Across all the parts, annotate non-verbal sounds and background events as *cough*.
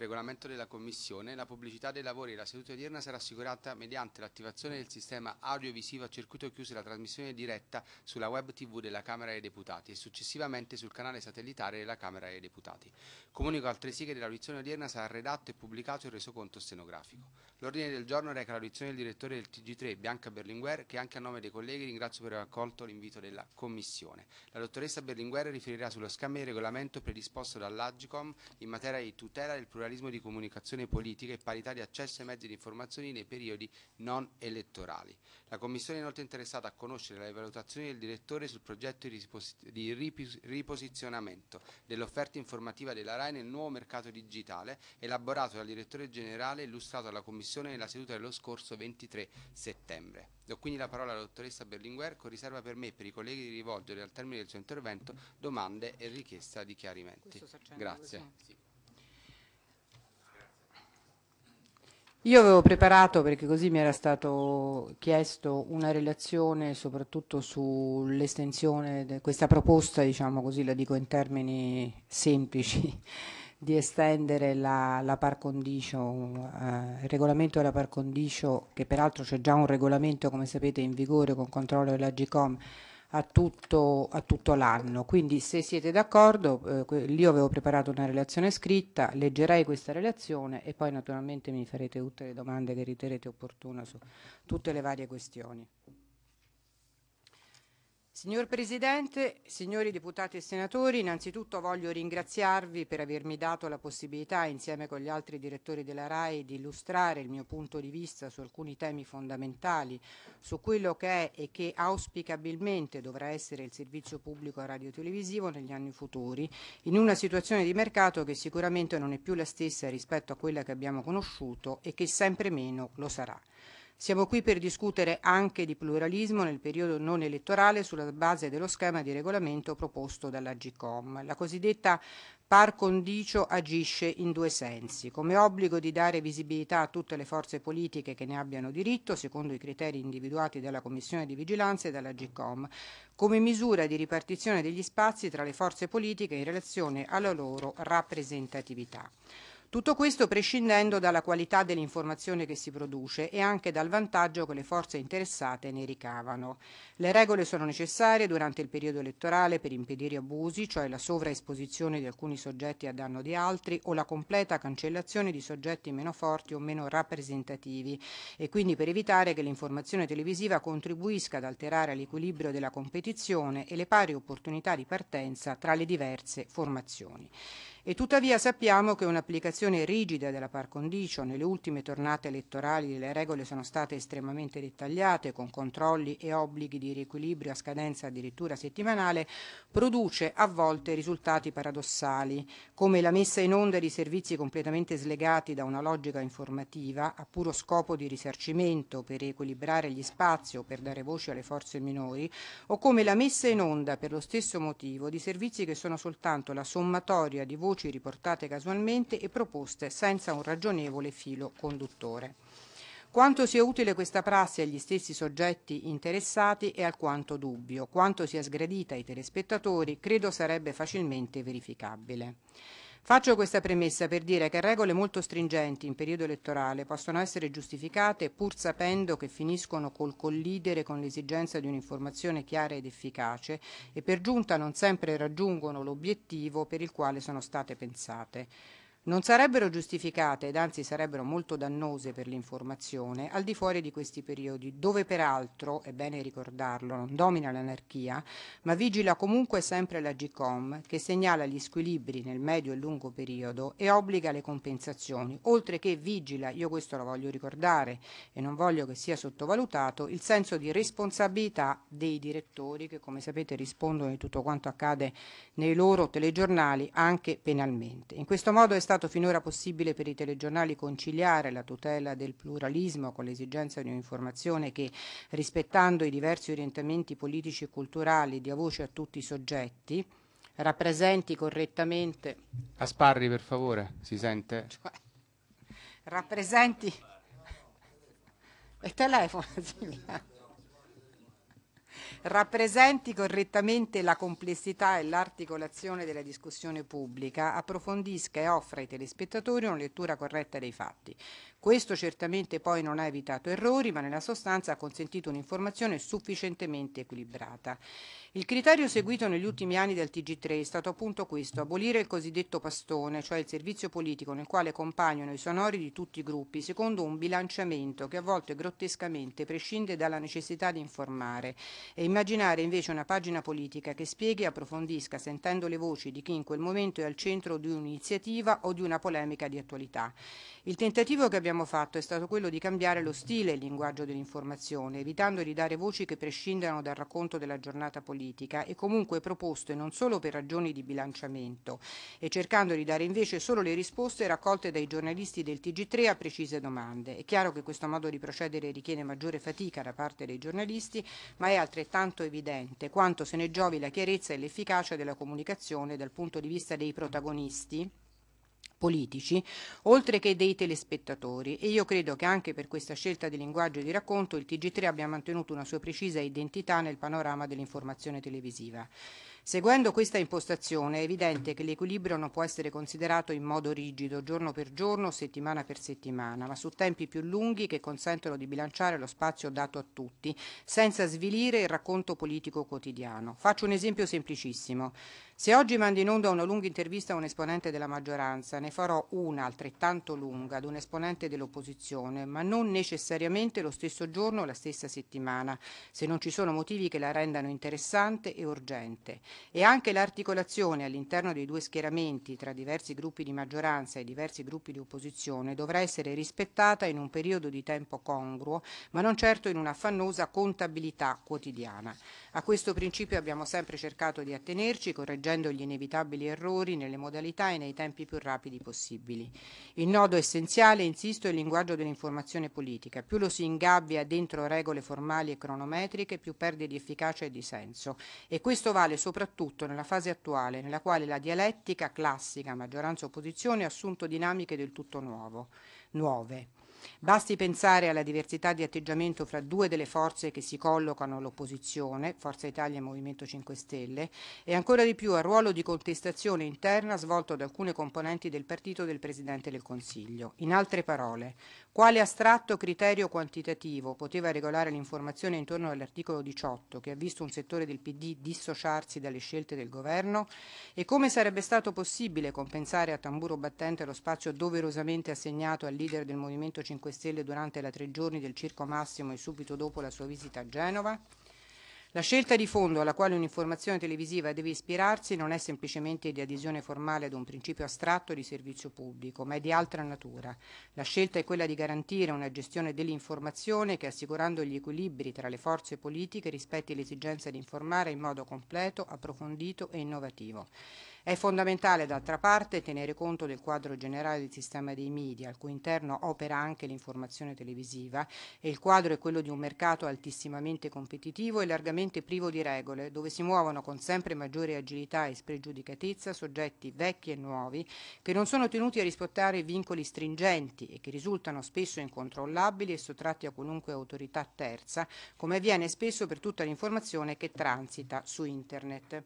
per regolamento della Commissione, la pubblicità dei lavori della seduta odierna sarà assicurata mediante l'attivazione del sistema audiovisivo a circuito chiuso e la trasmissione diretta sulla web tv della Camera dei Deputati e successivamente sul canale satellitare della Camera dei Deputati. Comunico altresì che dell'audizione odierna sarà redatto e pubblicato il resoconto stenografico. L'ordine del giorno reca l'audizione del direttore del TG3, Bianca Berlinguer, che anche a nome dei colleghi ringrazio per aver accolto l'invito della Commissione. La dottoressa Berlinguer riferirà sullo scambio di regolamento predisposto dall'Agicom in materia di tutela del pluralismo pluralismo di comunicazione politica e parità di accesso ai mezzi di informazione nei periodi non elettorali. La Commissione è inoltre interessata a conoscere le valutazioni del direttore sul progetto di riposizionamento dell'offerta informativa della RAI nel nuovo mercato digitale elaborato dal direttore generale e illustrato alla Commissione nella seduta dello scorso 23 settembre. Do quindi la parola alla dottoressa Berlinguer con riserva per me e per i colleghi di rivolgere al termine del suo intervento domande e richiesta di chiarimenti. Grazie. Sì. Io avevo preparato, perché così mi era stato chiesto, una relazione soprattutto sull'estensione di questa proposta, diciamo così la dico in termini semplici, *laughs* di estendere la, la par condicio, eh, il regolamento della par condicio, che peraltro c'è già un regolamento come sapete in vigore con controllo della GCOM, a tutto, tutto l'anno. Quindi se siete d'accordo, eh, io avevo preparato una relazione scritta, leggerei questa relazione e poi naturalmente mi farete tutte le domande che riterete opportune su tutte le varie questioni. Signor Presidente, signori deputati e senatori, innanzitutto voglio ringraziarvi per avermi dato la possibilità, insieme con gli altri direttori della RAI, di illustrare il mio punto di vista su alcuni temi fondamentali, su quello che è e che auspicabilmente dovrà essere il servizio pubblico radiotelevisivo negli anni futuri, in una situazione di mercato che sicuramente non è più la stessa rispetto a quella che abbiamo conosciuto e che sempre meno lo sarà. Siamo qui per discutere anche di pluralismo nel periodo non elettorale sulla base dello schema di regolamento proposto dalla GCOM. La cosiddetta par condicio agisce in due sensi, come obbligo di dare visibilità a tutte le forze politiche che ne abbiano diritto, secondo i criteri individuati dalla Commissione di Vigilanza e dalla GCOM, come misura di ripartizione degli spazi tra le forze politiche in relazione alla loro rappresentatività. Tutto questo prescindendo dalla qualità dell'informazione che si produce e anche dal vantaggio che le forze interessate ne ricavano. Le regole sono necessarie durante il periodo elettorale per impedire abusi, cioè la sovraesposizione di alcuni soggetti a danno di altri o la completa cancellazione di soggetti meno forti o meno rappresentativi e quindi per evitare che l'informazione televisiva contribuisca ad alterare l'equilibrio della competizione e le pari opportunità di partenza tra le diverse formazioni. E tuttavia sappiamo che un'applicazione rigida della par condicio nelle ultime tornate elettorali le regole sono state estremamente dettagliate con controlli e obblighi di riequilibrio a scadenza addirittura settimanale produce a volte risultati paradossali come la messa in onda di servizi completamente slegati da una logica informativa a puro scopo di risarcimento per riequilibrare gli spazi o per dare voce alle forze minori o come la messa in onda per lo stesso motivo di servizi che sono soltanto la sommatoria di voti voci riportate casualmente e proposte senza un ragionevole filo conduttore. Quanto sia utile questa prassi agli stessi soggetti interessati è alquanto dubbio, quanto sia sgradita ai telespettatori credo sarebbe facilmente verificabile. Faccio questa premessa per dire che regole molto stringenti in periodo elettorale possono essere giustificate pur sapendo che finiscono col collidere con l'esigenza di un'informazione chiara ed efficace e per giunta non sempre raggiungono l'obiettivo per il quale sono state pensate non sarebbero giustificate ed anzi sarebbero molto dannose per l'informazione al di fuori di questi periodi, dove peraltro, è bene ricordarlo, non domina l'anarchia, ma vigila comunque sempre la GCOM che segnala gli squilibri nel medio e lungo periodo e obbliga le compensazioni, oltre che vigila, io questo lo voglio ricordare e non voglio che sia sottovalutato, il senso di responsabilità dei direttori che come sapete rispondono di tutto quanto accade nei loro telegiornali anche penalmente. In questo modo è stato stato finora possibile per i telegiornali conciliare la tutela del pluralismo con l'esigenza di un'informazione che, rispettando i diversi orientamenti politici e culturali, dia voce a tutti i soggetti, rappresenti correttamente... Asparri, per favore, si sente? Cioè, rappresenti... Il telefono, *laughs* Silvia rappresenti correttamente la complessità e l'articolazione della discussione pubblica, approfondisca e offra ai telespettatori una lettura corretta dei fatti. Questo certamente poi non ha evitato errori, ma nella sostanza ha consentito un'informazione sufficientemente equilibrata. Il criterio seguito negli ultimi anni dal TG3 è stato appunto questo, abolire il cosiddetto pastone, cioè il servizio politico nel quale compaiono i sonori di tutti i gruppi, secondo un bilanciamento che a volte grottescamente prescinde dalla necessità di informare e immaginare invece una pagina politica che spieghi e approfondisca sentendo le voci di chi in quel momento è al centro di un'iniziativa o di una polemica di attualità. Il tentativo che abbiamo abbiamo fatto è stato quello di cambiare lo stile e il linguaggio dell'informazione, evitando di dare voci che prescindano dal racconto della giornata politica e comunque proposte non solo per ragioni di bilanciamento e cercando di dare invece solo le risposte raccolte dai giornalisti del TG3 a precise domande. È chiaro che questo modo di procedere richiede maggiore fatica da parte dei giornalisti, ma è altrettanto evidente quanto se ne giovi la chiarezza e l'efficacia della comunicazione dal punto di vista dei protagonisti politici, oltre che dei telespettatori e io credo che anche per questa scelta di linguaggio e di racconto il TG3 abbia mantenuto una sua precisa identità nel panorama dell'informazione televisiva. Seguendo questa impostazione è evidente che l'equilibrio non può essere considerato in modo rigido, giorno per giorno, settimana per settimana, ma su tempi più lunghi che consentono di bilanciare lo spazio dato a tutti, senza svilire il racconto politico quotidiano. Faccio un esempio semplicissimo. Se oggi mando in onda una lunga intervista a un esponente della maggioranza, ne farò una altrettanto lunga ad un esponente dell'opposizione, ma non necessariamente lo stesso giorno o la stessa settimana, se non ci sono motivi che la rendano interessante e urgente. E anche l'articolazione all'interno dei due schieramenti tra diversi gruppi di maggioranza e diversi gruppi di opposizione dovrà essere rispettata in un periodo di tempo congruo, ma non certo in una affannosa contabilità quotidiana. A questo principio abbiamo sempre cercato di attenerci, correggendo gli inevitabili errori nelle modalità e nei tempi più rapidi possibili. Il nodo essenziale, insisto, è il linguaggio dell'informazione politica. Più lo si ingabbia dentro regole formali e cronometriche, più perde di efficacia e di senso. E questo vale soprattutto nella fase attuale, nella quale la dialettica classica maggioranza-opposizione ha assunto dinamiche del tutto nuovo, nuove. Basti pensare alla diversità di atteggiamento fra due delle forze che si collocano all'opposizione, Forza Italia e Movimento 5 Stelle, e ancora di più al ruolo di contestazione interna svolto da alcune componenti del partito del Presidente del Consiglio. In altre parole, quale astratto criterio quantitativo poteva regolare l'informazione intorno all'articolo 18, che ha visto un settore del PD dissociarsi dalle scelte del governo? E come sarebbe stato possibile compensare a tamburo battente lo spazio doverosamente assegnato al leader del Movimento 5 Stelle durante la tre giorni del Circo Massimo e subito dopo la sua visita a Genova? La scelta di fondo alla quale un'informazione televisiva deve ispirarsi non è semplicemente di adesione formale ad un principio astratto di servizio pubblico, ma è di altra natura. La scelta è quella di garantire una gestione dell'informazione che, assicurando gli equilibri tra le forze politiche, rispetti l'esigenza di informare in modo completo, approfondito e innovativo. È fondamentale, d'altra parte, tenere conto del quadro generale del sistema dei media, al cui interno opera anche l'informazione televisiva, e il quadro è quello di un mercato altissimamente competitivo e largamente privo di regole, dove si muovono con sempre maggiore agilità e spregiudicatezza soggetti vecchi e nuovi, che non sono tenuti a rispettare vincoli stringenti e che risultano spesso incontrollabili e sottratti a qualunque autorità terza, come avviene spesso per tutta l'informazione che transita su Internet.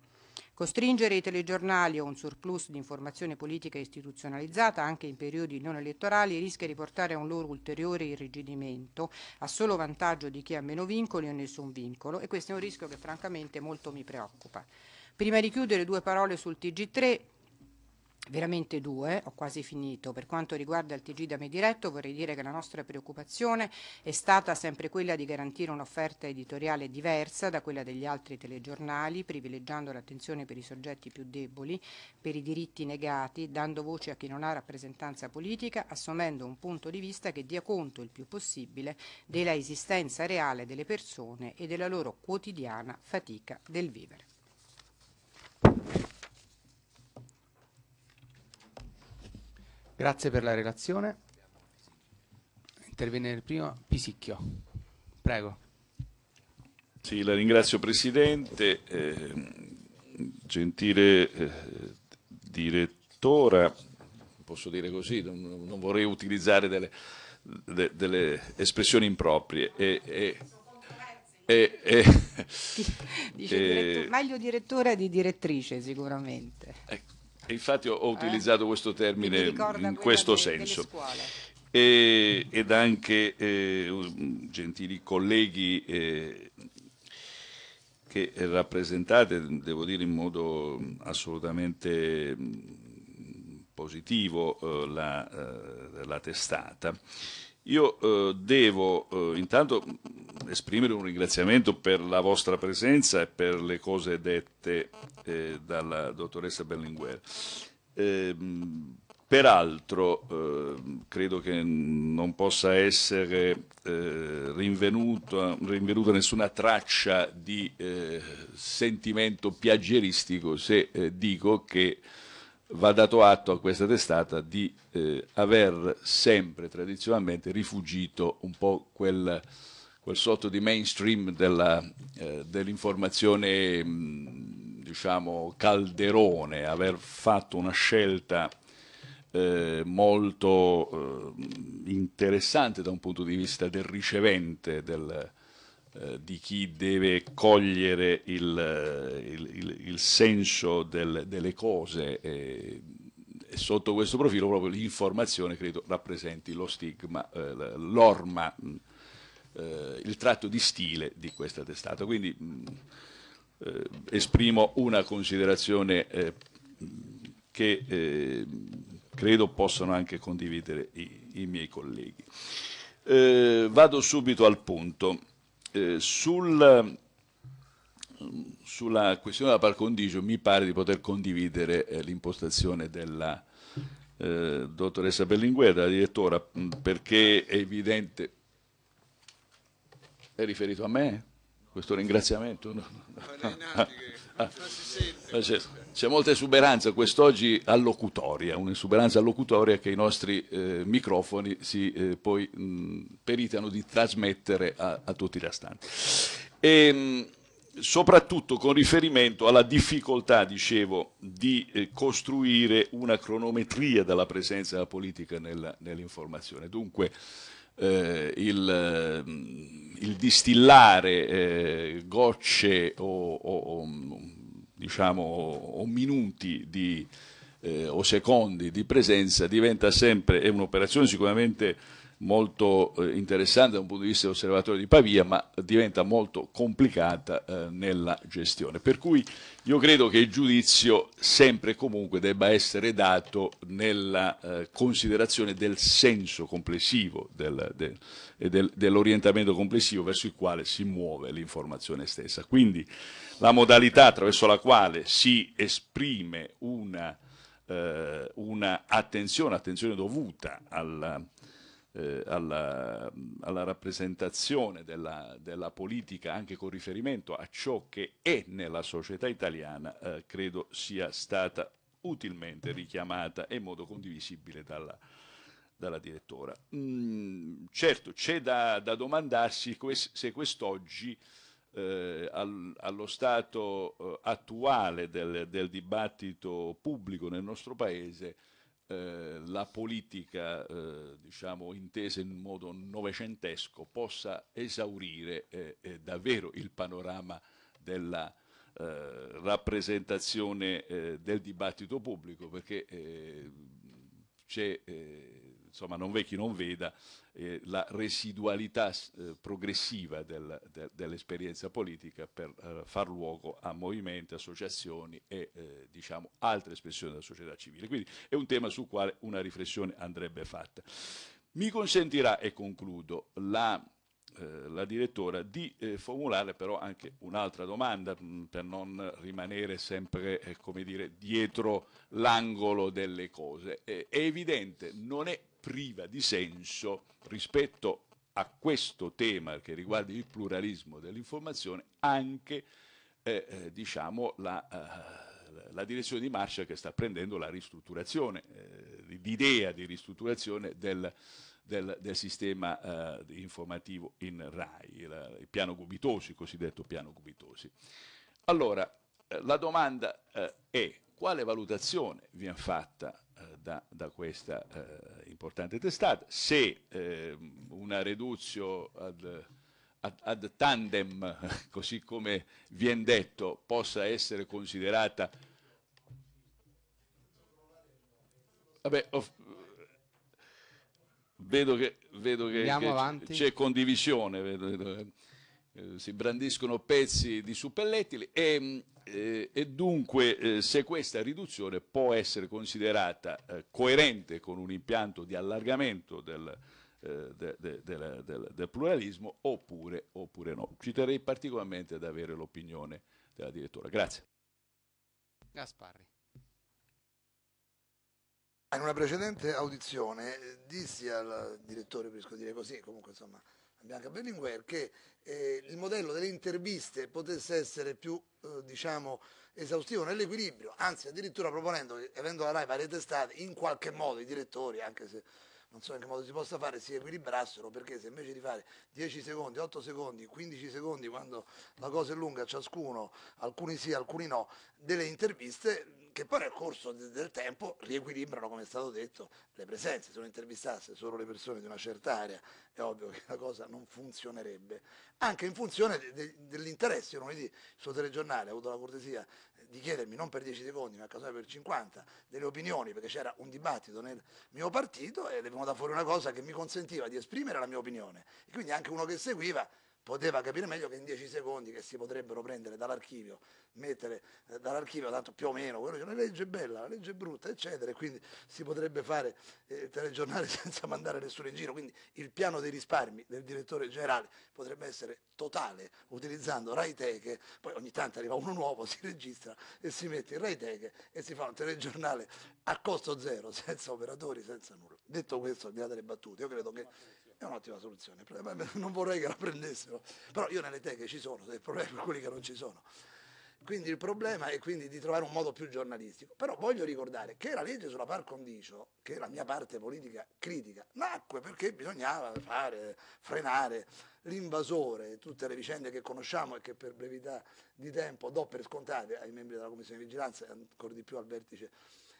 Costringere i telegiornali a un surplus di informazione politica istituzionalizzata anche in periodi non elettorali rischia di portare a un loro ulteriore irrigidimento a solo vantaggio di chi ha meno vincoli o nessun vincolo e questo è un rischio che francamente molto mi preoccupa. Prima di chiudere due parole sul TG3, Veramente due, ho quasi finito. Per quanto riguarda il TG da me diretto, vorrei dire che la nostra preoccupazione è stata sempre quella di garantire un'offerta editoriale diversa da quella degli altri telegiornali, privilegiando l'attenzione per i soggetti più deboli, per i diritti negati, dando voce a chi non ha rappresentanza politica, assumendo un punto di vista che dia conto il più possibile della esistenza reale delle persone e della loro quotidiana fatica del vivere. Grazie per la relazione. Interviene il primo Pisicchio. Prego. Sì, la ringrazio Presidente, eh, gentile eh, direttora, posso dire così, non, non vorrei utilizzare delle, de, delle espressioni improprie. E, e, e, e, Dice diretto, eh, meglio direttore di direttrice sicuramente. Ecco. Infatti ho eh? utilizzato questo termine in questo senso. E, ed anche eh, gentili colleghi eh, che rappresentate, devo dire in modo assolutamente mm, positivo, eh, la, eh, la, testata. Io eh, devo eh, intanto mm, esprimere un ringraziamento per la vostra presenza e per le cose dette eh, dalla dottoressa Berlinguer. Ehm, peraltro ehm, credo che non possa essere eh, rinvenuta, rinvenuta, nessuna traccia di eh, sentimento piaggeristico se eh, dico che va dato atto a questa testata di eh, aver sempre tradizionalmente rifugito un po' quel, quel sotto di mainstream eh, dell'informazione, eh, mm, dell diciamo, calderone, aver fatto una scelta eh, molto eh, interessante da un punto di vista del ricevente del, eh, di chi deve cogliere il, eh, il, il, il senso del, delle cose. E, e sotto questo profilo proprio l'informazione credo rappresenti lo stigma, eh, l'orma, mm, eh, il tratto di stile di questa testata. Quindi mh, mm, eh, esprimo una considerazione eh, che credo possano anche condividere i, i miei colleghi. vado subito al punto. Eh, sul, sulla questione della par condicio mi pare di poter condividere eh, l'impostazione della eh, dottoressa Berlinguer, della direttora, perché è evidente... È riferito a me questo ringraziamento? No, no, no. Ah, ah, ah certo. C'è molta esuberanza quest'oggi allocutoria, un'esuberanza allocutoria che i nostri eh, microfoni si eh, poi mh, peritano di trasmettere a, a tutti i restanti. E, ehm, soprattutto con riferimento alla difficoltà, dicevo, di eh, costruire una cronometria della presenza della politica nella, nell'informazione. Dunque, eh, il, il, distillare eh, gocce o, o, o diciamo, o minuti di, eh, o secondi di presenza diventa sempre, è un'operazione sicuramente molto eh, interessante da un punto di vista dell'osservatorio di Pavia, ma diventa molto complicata eh, nella gestione. Per cui io credo che il giudizio sempre e comunque debba essere dato nella eh, considerazione del senso complessivo del, del, e del, dell'orientamento complessivo verso il quale si muove l'informazione stessa. Quindi, la modalità attraverso la quale si esprime una, eh, una attenzione, attenzione, dovuta alla, eh, alla, alla rappresentazione della, della, politica anche con riferimento a ciò che è nella società italiana, eh, credo sia stata utilmente richiamata e in modo condivisibile dalla, dalla direttora. Mm, certo, c'è da, da, domandarsi se quest'oggi eh, al, allo stato eh, attuale del, del, dibattito pubblico nel nostro Paese eh, la politica, eh, diciamo, intesa in modo novecentesco, possa esaurire eh, eh, davvero il panorama della rappresentazione del dibattito pubblico, perché c'è insomma non vecchi non veda, eh, la residualità eh, progressiva del, de, dell'esperienza politica per eh, far luogo a movimenti, associazioni e eh, diciamo, altre espressioni della società civile. Quindi è un tema sul quale una riflessione andrebbe fatta. Mi consentirà, e concludo, la eh, la direttora di eh, formulare però anche un'altra domanda mh, mm, per non rimanere sempre eh, come dire, dietro l'angolo delle cose. Eh, è evidente, non è priva di senso rispetto a questo tema che riguarda il pluralismo dell'informazione anche eh, diciamo, la la direzione di marcia che sta prendendo la ristrutturazione, eh, l'idea di ristrutturazione del, del, del sistema eh, informativo in RAI, il, il, piano Gubitosi, il cosiddetto piano Gubitosi. Allora, eh, la domanda eh, è quale valutazione viene fatta eh, da, da, questa eh, importante testata, se ehm, una reduzione ad ad, ad tandem, *laughs* così come viene detto, possa essere considerata Vabbè, Vedo che, vedo che, che c'è condivisione, vedo, vedo, eh. eh, si brandiscono pezzi di suppellettili e, eh, e dunque eh, se questa riduzione può essere considerata eh, coerente con un impianto di allargamento del, eh, de, de, de, del pluralismo oppure, oppure no. Ci terrei particolarmente ad avere l'opinione della direttora. Grazie. Gasparri. In una precedente audizione eh, dissi al direttore, riesco a dire così, comunque insomma, a Bianca Berlinguer, che eh, il modello delle interviste potesse essere più, eh, diciamo, esaustivo nell'equilibrio, anzi addirittura proponendo che, avendo la RAI varie testate, in qualche modo i direttori, anche se non so in che modo si possa fare, si equilibrassero, perché se invece di fare 10 secondi, 8 secondi, 15 secondi, quando la cosa è lunga ciascuno, alcuni sì, alcuni no, delle interviste che poi nel corso de del tempo riequilibrano, come è stato detto, le presenze. Se uno intervistasse solo le persone di una certa area è ovvio che la cosa non funzionerebbe, anche in funzione de de dell'interesse. Io lunedì sul telegiornale ho avuto la cortesia di chiedermi, non per 10 secondi, ma a casomai per 50, delle opinioni, perché c'era un dibattito nel mio partito ed è venuta fuori una cosa che mi consentiva di esprimere la mia opinione. E quindi anche uno che seguiva poteva capire meglio che in 10 secondi che si potrebbero prendere dall'archivio, mettere eh, dall'archivio, tanto più o meno, quello c'è una legge bella, la legge brutta, eccetera, e quindi si potrebbe fare eh, telegiornale *laughs* senza mandare nessuno in giro, quindi il piano dei risparmi del direttore generale potrebbe essere totale utilizzando Raiteche, poi ogni tanto arriva uno nuovo, *laughs* si registra e si mette in Raiteche e si fa un telegiornale a costo zero, *laughs* senza operatori, senza nulla. Detto questo, al di là delle battute, io credo che è un'ottima soluzione, *laughs* non vorrei che la prendessero, però io nelle teche ci sono, il problema è quelli che non ci sono. Quindi il problema è quindi di trovare un modo più giornalistico. Però voglio ricordare che la legge sulla par condicio, che è la mia parte politica critica, nacque perché bisognava fare, frenare l'invasore, tutte le vicende che conosciamo e che per brevità di tempo do per scontate ai membri della Commissione di Vigilanza e ancora di più al vertice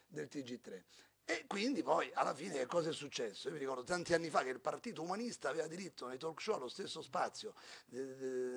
del TG3. E quindi poi alla fine che cosa è successo? Io mi ricordo tanti anni fa che il partito umanista aveva diritto nei talk show allo stesso spazio,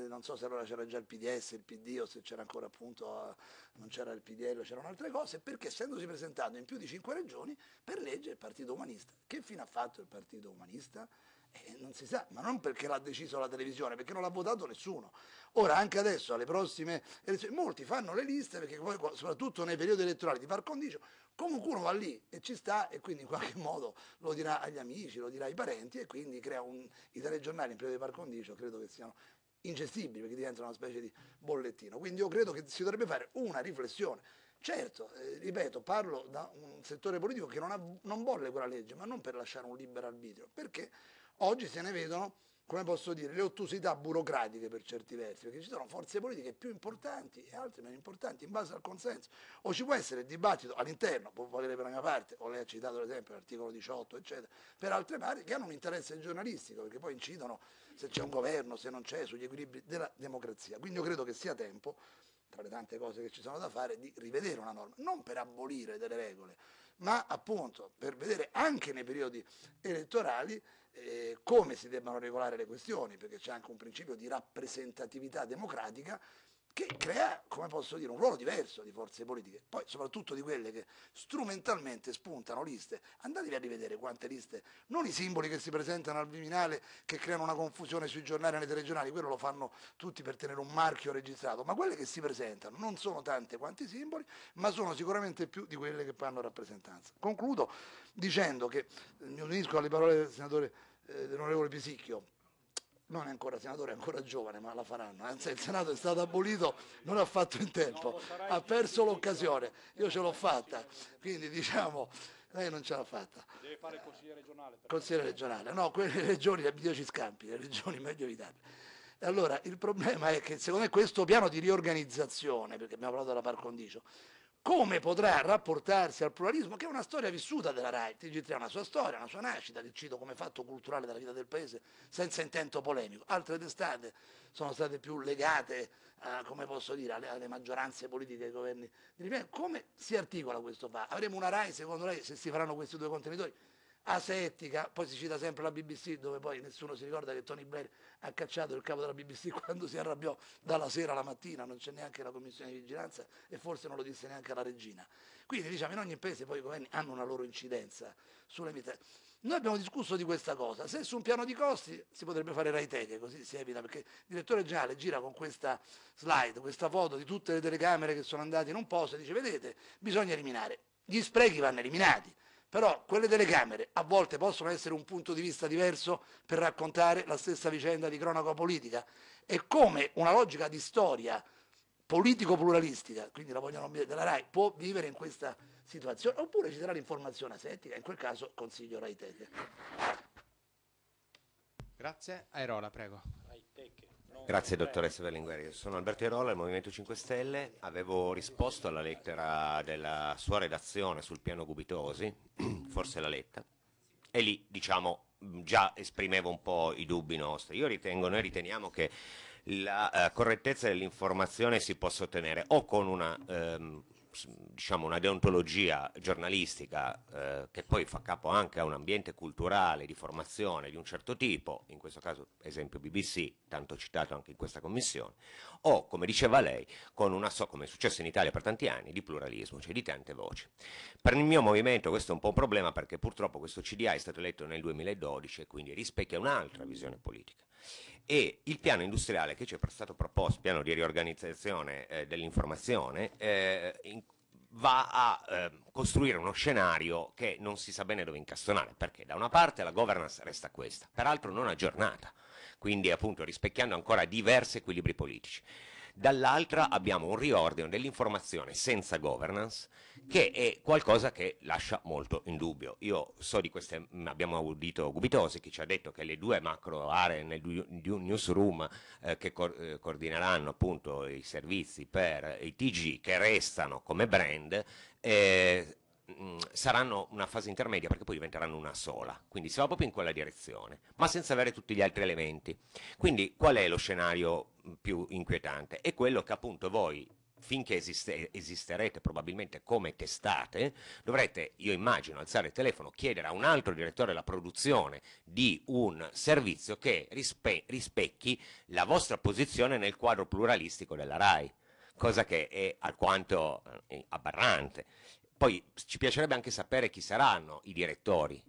non so se allora c'era già il PDS, il PD o se c'era ancora appunto, non c'era il PDL, c'erano altre cose, perché essendosi presentato in più di cinque regioni, per legge il partito umanista. Che fine ha fatto il partito umanista? Eh, non si sa, ma non perché l'ha deciso la televisione, perché non l'ha votato nessuno. Ora, anche adesso, alle prossime elezioni, molti fanno le liste perché poi, soprattutto nei periodi elettorali, di par condicio, Comunque uno va lì e ci sta e quindi in qualche *laughs* modo lo dirà agli amici, lo dirà ai parenti e quindi crea un... i telegiornali in periodo di par condicio credo che siano ingestibili perché diventano una specie di bollettino. Quindi io credo che si dovrebbe fare una riflessione. Certo, eh, ripeto, parlo da un settore politico che non, ha, non volle quella legge, ma non per lasciare un libero arbitrio, perché oggi se ne vedono come posso dire, le ottusità burocratiche per certi versi, perché ci sono forze politiche più importanti e altre meno importanti in base al consenso. O ci può essere il dibattito all'interno, può valere per la mia parte, o lei ha citato l'esempio l'articolo 18, eccetera, per altre parti che hanno un interesse giornalistico, perché poi incidono se c'è un governo, se non c'è, sugli equilibri della democrazia. Quindi io credo che sia tempo tra le tante cose che ci sono da fare, di rivedere una norma, non per abolire delle regole, ma appunto per vedere anche nei periodi elettorali eh, come si debbano regolare le questioni, perché c'è anche un principio di rappresentatività democratica che crea, come posso dire, un ruolo diverso di forze politiche, poi soprattutto di quelle che strumentalmente spuntano liste. Andatevi a rivedere quante liste, non i simboli che si presentano al Viminale che creano una confusione sui giornali e nelle telegiornali, quello lo fanno tutti per tenere un marchio registrato, ma quelle che si presentano non sono tante quanti i simboli, ma sono sicuramente più di quelle che fanno rappresentanza. Concludo dicendo che eh, mi unisco alle parole del senatore eh, dell'onorevole Pisicchio non è ancora senatore, è ancora giovane, ma la faranno. Anzi, eh. il Senato è stato abolito, non ha fatto in tempo, ha perso l'occasione. Io ce l'ho fatta, quindi diciamo, lei non ce l'ha fatta. Deve fare il consigliere regionale. Consigliere regionale, no, quelle *laughs* regioni, eh, Dio ci scampi, le regioni meglio evitarle. Allora, il problema è che secondo me questo piano di riorganizzazione, perché abbiamo parlato della par condicio, come potrà rapportarsi al pluralismo, che è una storia vissuta della RAI, TG3 ha una sua storia, una sua nascita, che cito come fatto culturale della vita del paese, senza intento polemico. Altre testate sono state più legate, a, eh, come posso dire, alle, alle maggioranze politiche dei governi. Come si articola questo fa? Avremo una RAI, secondo lei, se si faranno questi due contenitori, asettica, poi si cita sempre la BBC dove poi nessuno si ricorda che Tony Blair ha cacciato il capo della BBC *laughs* quando si arrabbiò dalla sera alla mattina, non c'è neanche la commissione di vigilanza e forse non lo disse neanche la regina. Quindi diciamo in ogni paese poi i governi hanno una loro incidenza sulle vite. Noi abbiamo discusso di questa cosa, se su un piano di costi si potrebbe fare Rai Teche, così si evita, perché il direttore generale gira con questa slide, questa foto di tutte le telecamere che sono andate in un posto e dice vedete, bisogna eliminare. Gli sprechi vanno eliminati, però quelle telecamere a volte possono essere un punto di vista diverso per raccontare la stessa vicenda di cronaca politica e come una logica di storia politico-pluralistica, quindi la vogliono della RAI, può vivere in questa situazione, oppure ci sarà l'informazione asettica, in quel caso consiglio RAI Tech. Grazie, Airola, prego. RAI Tech. Grazie dottoressa Berlinguer, sono Alberto Irola del Movimento 5 Stelle, avevo risposto alla lettera della sua redazione sul piano Gubitosi, *clears throat* forse l'ha letta, e lì diciamo già esprimevo un po' i dubbi nostri. Io ritengo, noi riteniamo che la eh, correttezza dell'informazione si possa ottenere o con una ehm, diciamo, una deontologia giornalistica eh, che poi fa capo anche a un ambiente culturale di formazione di un certo tipo, in questo caso esempio BBC, tanto citato anche in questa commissione, o come diceva lei, con una so, come è successo in Italia per tanti anni, di pluralismo, cioè di tante voci. Per il mio movimento questo è un po' un problema perché purtroppo questo CDA è stato eletto nel 2012 e quindi rispecchia un'altra visione politica e il piano industriale che ci è stato proposto, piano di riorganizzazione eh, dell'informazione, eh, in, va a eh, costruire uno scenario che non si sa bene dove incastonare, perché da una parte la governance resta questa, peraltro non aggiornata, quindi appunto rispecchiando ancora diversi equilibri politici dall'altra abbiamo un riordino dell'informazione senza governance che è qualcosa che lascia molto in dubbio. Io so di queste, abbiamo audito Gubitosi che ci ha detto che le due macro aree nel newsroom eh, che co eh, coordineranno appunto i servizi per i TG che restano come brand eh, Mm, saranno una fase intermedia perché poi diventeranno una sola, quindi si va proprio in quella direzione, ma senza avere tutti gli altri elementi. Quindi qual è lo scenario mm, più inquietante? È quello che appunto voi finché esiste, esisterete probabilmente come testate, dovrete, io immagino, alzare il telefono, chiedere a un altro direttore la produzione di un servizio che rispe- rispecchi la vostra posizione nel quadro pluralistico della RAI, cosa che è alquanto eh, aberrante. Poi ci piacerebbe anche sapere chi saranno i direttori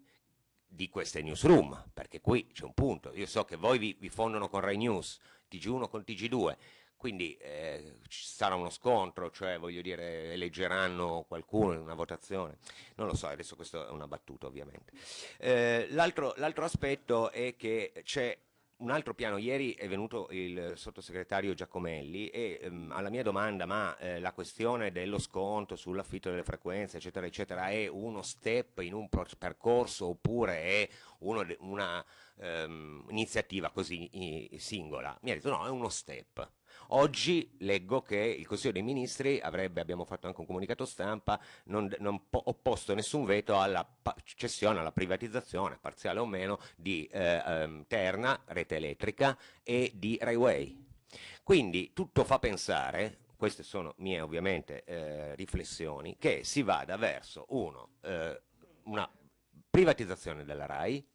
di queste newsroom, perché qui c'è un punto. Io so che voi vi, vi fondono con Rai News, TG1 con TG2, quindi eh, ci sarà uno scontro, cioè voglio dire, eleggeranno qualcuno in una votazione. Non lo so, adesso questa è una battuta ovviamente. Eh, l'altro, l'altro aspetto è che c'è un altro piano, ieri è venuto il sottosegretario Giacomelli e ehm, alla mia domanda ma eh, la questione dello sconto sull'affitto delle frequenze eccetera eccetera è uno step in un percorso oppure è uno, una ehm, iniziativa così i, singola? Mi ha detto no, è uno step. Oggi leggo che il Consiglio dei Ministri avrebbe, abbiamo fatto anche un comunicato stampa, non, non po- opposto nessun veto alla pa- cessione, alla privatizzazione, parziale o meno, di eh, ehm, Terna, rete elettrica e di Raiway. Quindi tutto fa pensare, queste sono mie ovviamente eh, riflessioni, che si vada verso uno, eh, una privatizzazione della RAI,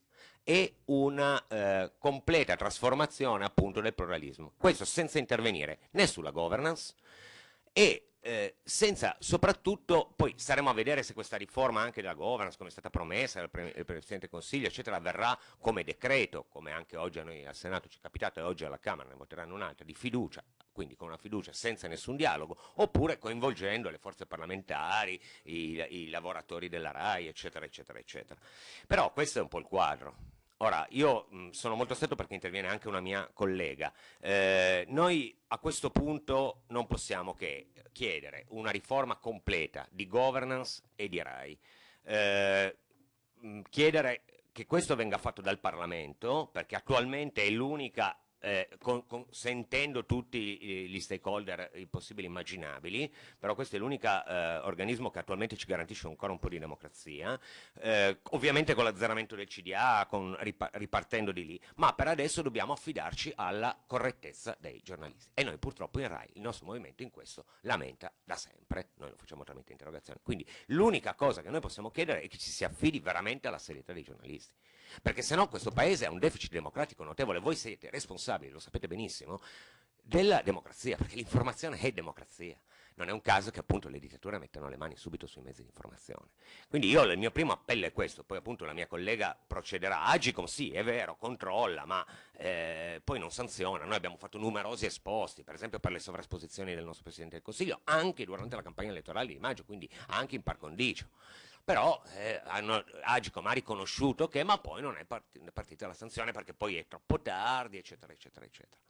e una eh, completa trasformazione appunto del pluralismo. Questo senza intervenire né sulla governance e eh, senza soprattutto, poi staremo a vedere se questa riforma anche della governance, come è stata promessa dal pre Presidente del Consiglio, eccetera, avverrà come decreto, come anche oggi a noi al Senato ci è capitato e oggi alla Camera ne voteranno un'altra, di fiducia, quindi con una fiducia senza nessun dialogo, oppure coinvolgendo le forze parlamentari, i, i lavoratori della RAI, eccetera, eccetera, eccetera. Però questo è un po' il quadro. Ora, io mh, sono molto stretto perché interviene anche una mia collega. Eh, noi a questo punto non possiamo che chiedere una riforma completa di governance e di RAI. Eh, chiedere che questo venga fatto dal Parlamento, perché attualmente è l'unica eh, con, con, sentendo tutti gli stakeholder eh, possibili e immaginabili, però questo è l'unico eh, organismo che attualmente ci garantisce ancora un po' di democrazia, eh, ovviamente con l'azzeramento del CDA, con, ripartendo di lì, ma per adesso dobbiamo affidarci alla correttezza dei giornalisti. E noi purtroppo in RAI il nostro movimento in questo lamenta da sempre, noi lo facciamo tramite interrogazione. Quindi l'unica cosa che noi possiamo chiedere è che ci si affidi veramente alla serietà dei giornalisti perché se no questo paese ha un deficit democratico notevole, voi siete responsabili, lo sapete benissimo, della democrazia, perché l'informazione è democrazia. Non è un caso che appunto le dittature mettano le mani subito sui mezzi di informazione. Quindi io il mio primo appello è questo, poi appunto la mia collega procederà. Agicom sì, è vero, controlla, ma eh, poi non sanziona. Noi abbiamo fatto numerosi esposti, per esempio per le sovraesposizioni del nostro Presidente del Consiglio, anche durante la campagna elettorale di maggio, quindi anche in par condicio però eh, hanno, Agicom ha riconosciuto che ma poi non è partita la sanzione perché poi è troppo tardi, eccetera, eccetera, eccetera.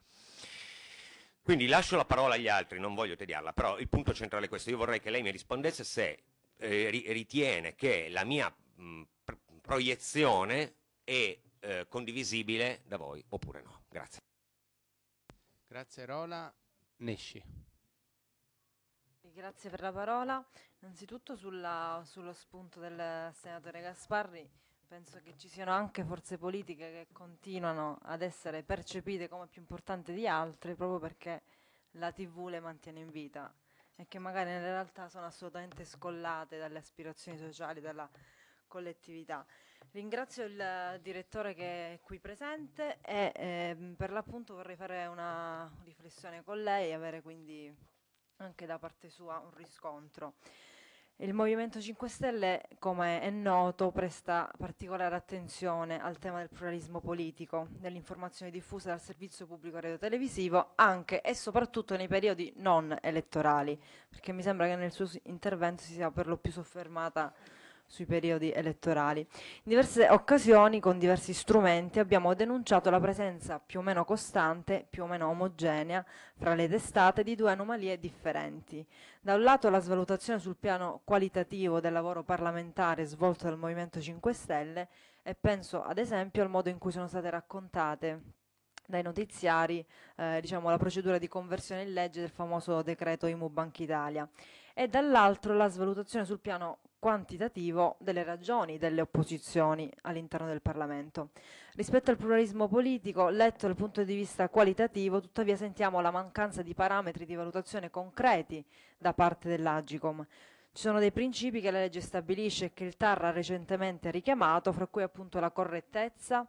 Quindi lascio la parola agli altri, non voglio tediarla, però il punto centrale è questo. Io vorrei che lei mi rispondesse se eh, ritiene che la mia mh, pr- proiezione è eh, condivisibile da voi oppure no. Grazie. Grazie Rola. Nesci grazie per la parola. Innanzitutto sulla, sullo spunto del senatore Gasparri, penso che ci siano anche forze politiche che continuano ad essere percepite come più importanti di altre proprio perché la TV le mantiene in vita e che magari in realtà sono assolutamente scollate dalle aspirazioni sociali, dalla collettività. Ringrazio il direttore che è qui presente e eh, per l'appunto vorrei fare una riflessione con lei e avere quindi anche da parte sua un riscontro. Il Movimento 5 Stelle, come è noto, presta particolare attenzione al tema del pluralismo politico, dell'informazione diffusa dal servizio pubblico radiotelevisivo, anche e soprattutto nei periodi non elettorali, perché mi sembra che nel suo intervento si sia per lo più soffermata sui periodi elettorali. In diverse occasioni, con diversi strumenti, abbiamo denunciato la presenza più o meno costante, più o meno omogenea, fra le testate di due anomalie differenti. Da un lato la svalutazione sul piano qualitativo del lavoro parlamentare svolto dal Movimento 5 Stelle e penso ad esempio al modo in cui sono state raccontate dai notiziari eh, diciamo, la procedura di conversione in legge del famoso decreto IMU Banca Italia e dall'altro la svalutazione sul piano quantitativo delle ragioni delle opposizioni all'interno del Parlamento. Rispetto al pluralismo politico, letto dal punto di vista qualitativo, tuttavia sentiamo la mancanza di parametri di valutazione concreti da parte dell'Agicom. Ci sono dei principi che la legge stabilisce e che il TAR ha recentemente richiamato, fra cui appunto la correttezza,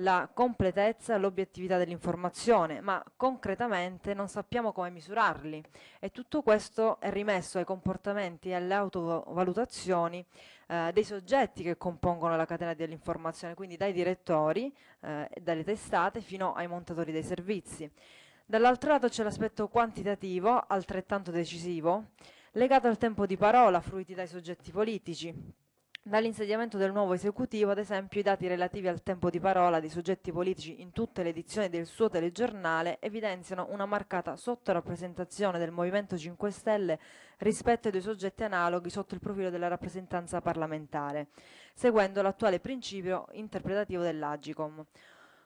la completezza, e l'obiettività dell'informazione, ma concretamente non sappiamo come misurarli e tutto questo è rimesso ai comportamenti e alle autovalutazioni eh, dei soggetti che compongono la catena dell'informazione, quindi dai direttori, eh, dalle testate fino ai montatori dei servizi. Dall'altro lato c'è l'aspetto quantitativo, altrettanto decisivo, legato al tempo di parola fruiti dai soggetti politici Dall'insediamento del nuovo esecutivo, ad esempio, i dati relativi al tempo di parola dei soggetti politici in tutte le edizioni del suo telegiornale evidenziano una marcata sottorappresentazione del Movimento 5 Stelle rispetto ai due soggetti analoghi sotto il profilo della rappresentanza parlamentare, seguendo l'attuale principio interpretativo dell'Agicom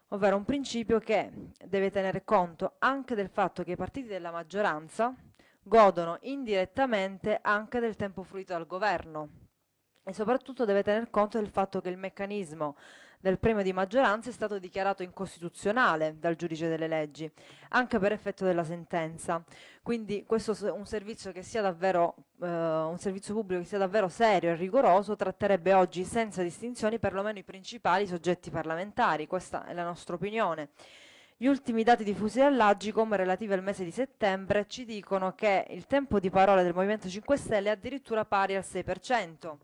ovvero un principio che deve tenere conto anche del fatto che i partiti della maggioranza godono indirettamente anche del tempo fruito dal governo, e soprattutto deve tener conto del fatto che il meccanismo del premio di maggioranza è stato dichiarato incostituzionale dal giudice delle leggi, anche per effetto della sentenza. Quindi questo è un servizio, che sia davvero, eh, un servizio pubblico che sia davvero serio e rigoroso tratterebbe oggi senza distinzioni perlomeno i principali soggetti parlamentari, questa è la nostra opinione. Gli ultimi dati diffusi dall'Agicom relativi al mese di settembre ci dicono che il tempo di parola del Movimento 5 Stelle è addirittura pari al 6%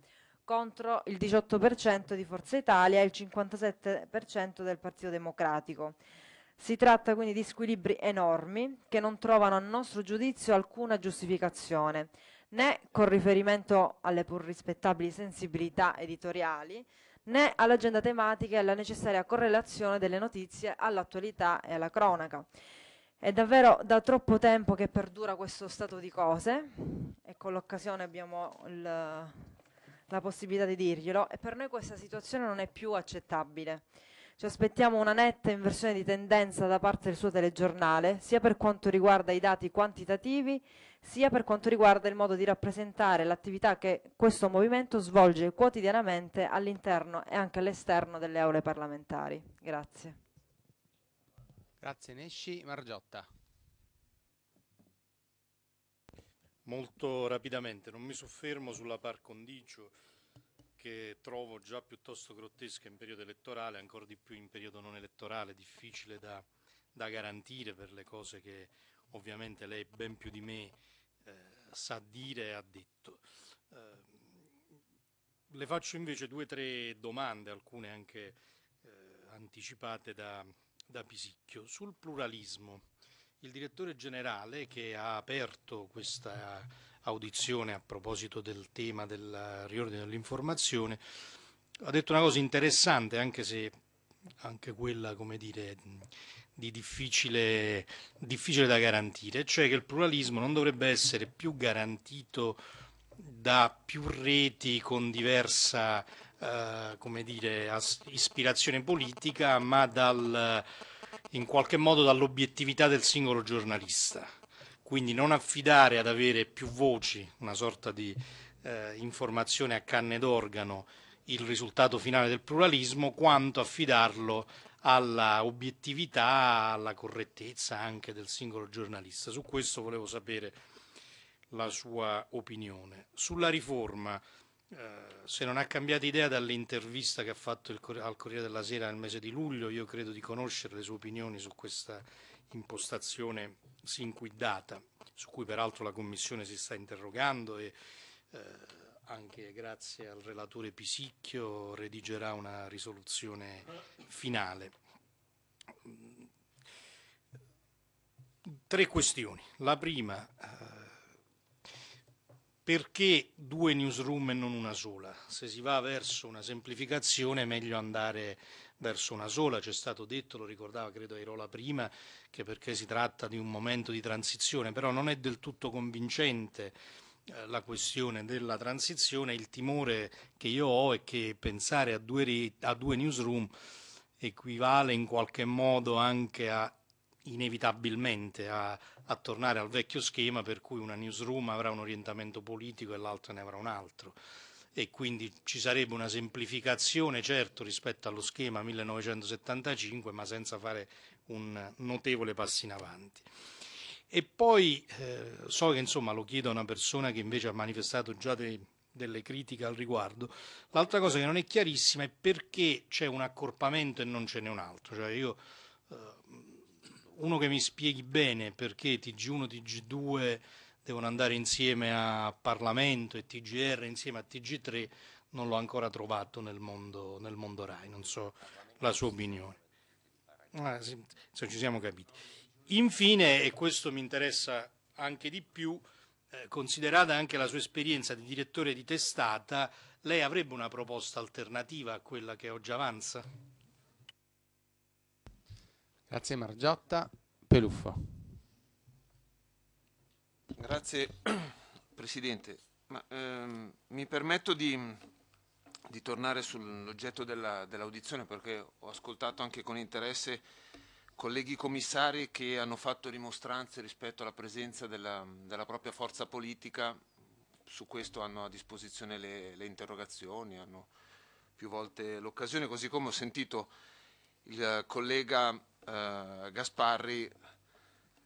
contro il 18% di Forza Italia e il 57% del Partito Democratico. Si tratta quindi di squilibri enormi che non trovano a nostro giudizio alcuna giustificazione, né con riferimento alle pur rispettabili sensibilità editoriali, né all'agenda tematica e alla necessaria correlazione delle notizie all'attualità e alla cronaca. È davvero da troppo tempo che perdura questo stato di cose e con l'occasione abbiamo il, la possibilità di dirglielo e per noi questa situazione non è più accettabile. Ci aspettiamo una netta inversione di tendenza da parte del suo telegiornale, sia per quanto riguarda i dati quantitativi, sia per quanto riguarda il modo di rappresentare l'attività che questo movimento svolge quotidianamente all'interno e anche all'esterno delle aule parlamentari. Grazie. Grazie Nesci. Margiotta. Molto rapidamente, non mi soffermo sulla par condicio che trovo già piuttosto grottesca in periodo elettorale, ancora di più in periodo non elettorale, difficile da, da garantire per le cose che ovviamente lei ben più di me eh, sa dire e ha detto. Eh, le faccio invece due o tre domande, alcune anche eh, anticipate da, da Pisicchio, sul pluralismo. Il direttore generale che ha aperto questa audizione a proposito del tema del riordino dell'informazione ha detto una cosa interessante, anche se anche quella, come dire, di difficile, difficile da garantire, cioè che il pluralismo non dovrebbe essere più garantito da più reti con diversa eh, come dire, ispirazione politica, ma dal in qualche modo dall'obiettività del singolo giornalista. Quindi non affidare ad avere più voci, una sorta di eh, informazione a canne d'organo, il risultato finale del pluralismo, quanto affidarlo alla obiettività, alla correttezza anche del singolo giornalista. Su questo volevo sapere la sua opinione. Sulla riforma, eh, se non ha cambiato idea dall'intervista che ha fatto il, al Corriere della Sera nel mese di luglio, io credo di conoscere le sue opinioni su questa impostazione sin qui data, su cui peraltro la Commissione si sta interrogando e eh, anche grazie al relatore Pisicchio redigerà una risoluzione finale. Tre questioni. La prima, eh, perché due newsroom e non una sola? Se si va verso una semplificazione è meglio andare verso una sola. C'è stato detto, lo ricordava credo Airola prima, che perché si tratta di un momento di transizione, però non è del tutto convincente eh, la questione della transizione. Il timore che io ho è che pensare a due, a due newsroom equivale in qualche modo anche a inevitabilmente a a tornare al vecchio schema per cui una newsroom avrà un orientamento politico e l'altra ne avrà un altro e quindi ci sarebbe una semplificazione certo rispetto allo schema 1975 ma senza fare un notevole passo in avanti. E poi eh, so che insomma, lo chiedo a una persona che invece ha manifestato già dei, delle critiche al riguardo, l'altra cosa che non è chiarissima è perché c'è un accorpamento e non ce n'è un altro, cioè io eh, uno che mi spieghi bene perché TG1 e TG2 devono andare insieme a Parlamento e TGR insieme a TG3 non l'ho ancora trovato nel mondo, nel mondo RAI, non so la sua opinione. Ah, sì, se ci siamo capiti. Infine, e questo mi interessa anche di più, eh, considerata anche la sua esperienza di direttore di testata, lei avrebbe una proposta alternativa a quella che oggi avanza? Grazie Margiotta. Peluffo. Grazie *clears throat* Presidente. Ma, ehm, mi permetto di, di tornare sull'oggetto dell'audizione dell perché ho ascoltato anche con interesse colleghi commissari che hanno fatto rimostranze rispetto alla presenza della, della propria forza politica, su questo hanno a disposizione le, le interrogazioni, hanno più volte l'occasione, così come ho sentito il collega eh, Gasparri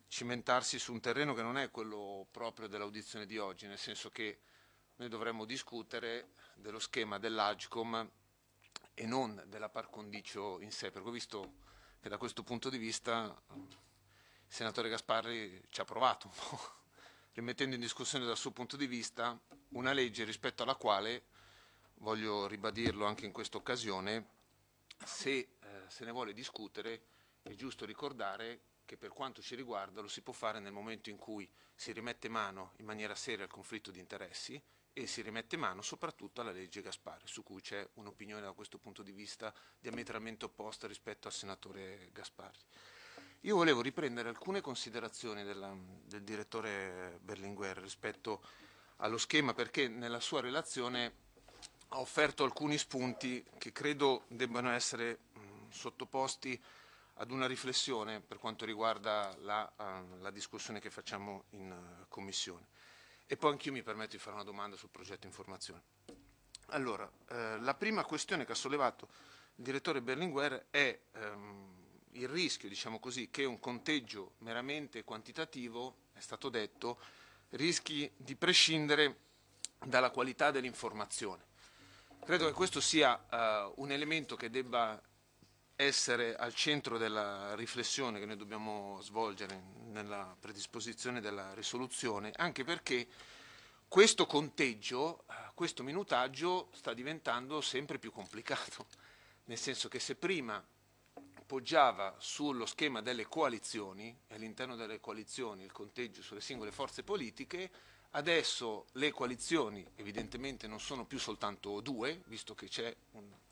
cimentarsi su un terreno che non è quello proprio dell'audizione di oggi, nel senso che noi dovremmo discutere dello schema dell'Agcom e non della par condicio in sé, perché ho visto che da questo punto di vista il senatore Gasparri ci ha provato un po', *laughs* rimettendo in discussione dal suo punto di vista una legge rispetto alla quale, voglio ribadirlo anche in questa occasione, se eh, se ne vuole discutere, è giusto ricordare che per quanto ci riguarda lo si può fare nel momento in cui si rimette mano in maniera seria al conflitto di interessi e si rimette mano soprattutto alla legge Gaspari, su cui c'è un'opinione da questo punto di vista diametralmente opposta rispetto al senatore Gaspari. Io volevo riprendere alcune considerazioni della, del direttore Berlinguer rispetto allo schema perché nella sua relazione ha offerto alcuni spunti che credo debbano essere mh, sottoposti ad una riflessione per quanto riguarda la, uh, la discussione che facciamo in uh, Commissione. E poi anch'io mi permetto di fare una domanda sul progetto informazione. Allora, eh, la prima questione che ha sollevato il direttore Berlinguer è um, il rischio, diciamo così, che un conteggio meramente quantitativo, è stato detto, rischi di prescindere dalla qualità dell'informazione. Credo che questo sia uh, un elemento che debba essere al centro della riflessione che noi dobbiamo svolgere nella predisposizione della risoluzione, anche perché questo conteggio, questo minutaggio sta diventando sempre più complicato, *laughs* nel senso che se prima poggiava sullo schema delle coalizioni, e all'interno delle coalizioni il conteggio sulle singole forze politiche, adesso le coalizioni evidentemente non sono più soltanto due, visto che c'è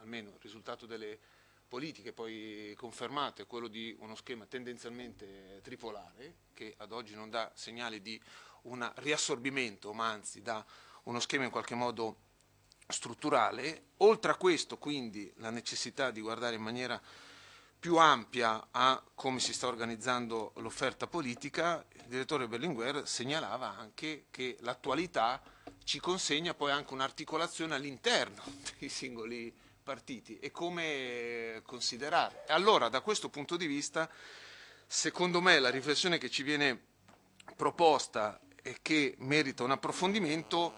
almeno il risultato delle coalizioni politiche poi confermate, quello di uno schema tendenzialmente tripolare che ad oggi non dà segnali di un riassorbimento ma anzi dà uno schema in qualche modo strutturale. Oltre a questo quindi la necessità di guardare in maniera più ampia a come si sta organizzando l'offerta politica, il direttore Berlinguer segnalava anche che l'attualità ci consegna poi anche un'articolazione all'interno *laughs* dei singoli partiti e come considerare. Allora, da questo punto di vista, secondo me la riflessione che ci viene proposta e che merita un approfondimento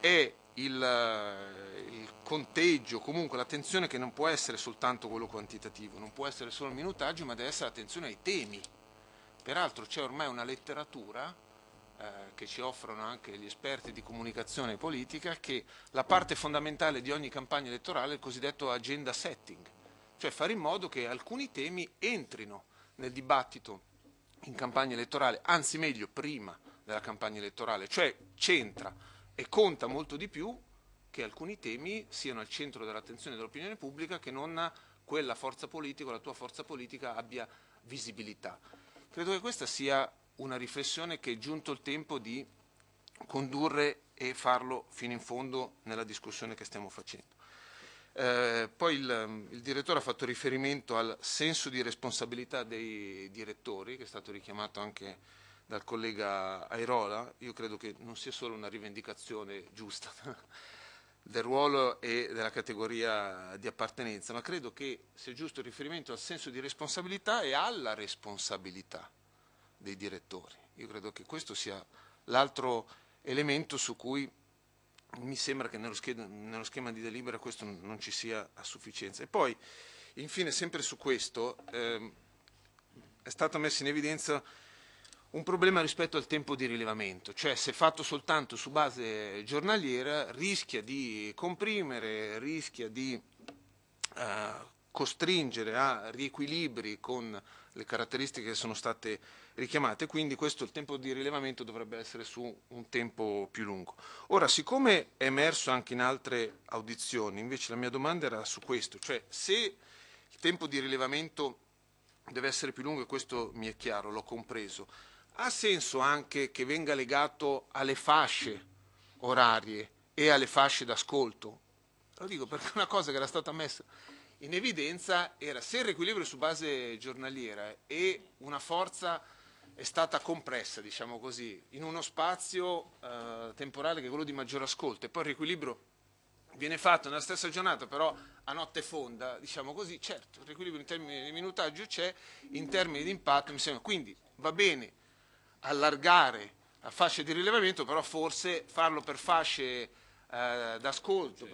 è il, il conteggio, comunque l'attenzione che non può essere soltanto quello quantitativo, non può essere solo il minutaggio, ma deve essere attenzione ai temi. Peraltro c'è ormai una letteratura eh, che ci offrono anche gli esperti di comunicazione politica, che la parte fondamentale di ogni campagna elettorale è il cosiddetto agenda setting, cioè fare in modo che alcuni temi entrino nel dibattito in campagna elettorale, anzi meglio prima della campagna elettorale, cioè c'entra e conta molto di più che alcuni temi siano al centro dell'attenzione dell'opinione pubblica che non quella forza politica o la tua forza politica abbia visibilità. Credo che questa sia una riflessione che è giunto il tempo di condurre e farlo fino in fondo nella discussione che stiamo facendo. Eh, poi il, il, direttore ha fatto riferimento al senso di responsabilità dei direttori, che è stato richiamato anche dal collega Airola. Io credo che non sia solo una rivendicazione giusta *laughs* del ruolo e della categoria di appartenenza, ma credo che sia giusto il riferimento al senso di responsabilità e alla responsabilità dei direttori. Io credo che questo sia l'altro elemento su cui mi sembra che nello schema, nello schema, di delibera questo non ci sia a sufficienza. E poi, infine, sempre su questo, ehm, è stato messo in evidenza un problema rispetto al tempo di rilevamento, cioè se fatto soltanto su base giornaliera rischia di comprimere, rischia di eh, costringere a riequilibri con le caratteristiche che sono state richiamate, quindi questo il tempo di rilevamento dovrebbe essere su un tempo più lungo. Ora, siccome è emerso anche in altre audizioni, invece la mia domanda era su questo, cioè se il tempo di rilevamento deve essere più lungo, e questo mi è chiaro, l'ho compreso, ha senso anche che venga legato alle fasce orarie e alle fasce d'ascolto? Lo dico perché una cosa che era stata messa in evidenza era se il riequilibrio su base giornaliera e una forza è stata compressa, diciamo così, in uno spazio eh, temporale che è quello di maggior ascolto e poi il riequilibrio viene fatto nella stessa giornata, però a notte fonda, diciamo così, certo, il riequilibrio in termini di minutaggio c'è, in termini di impatto mi sembra. Quindi va bene allargare la fascia di rilevamento, però forse farlo per fasce eh, d'ascolto,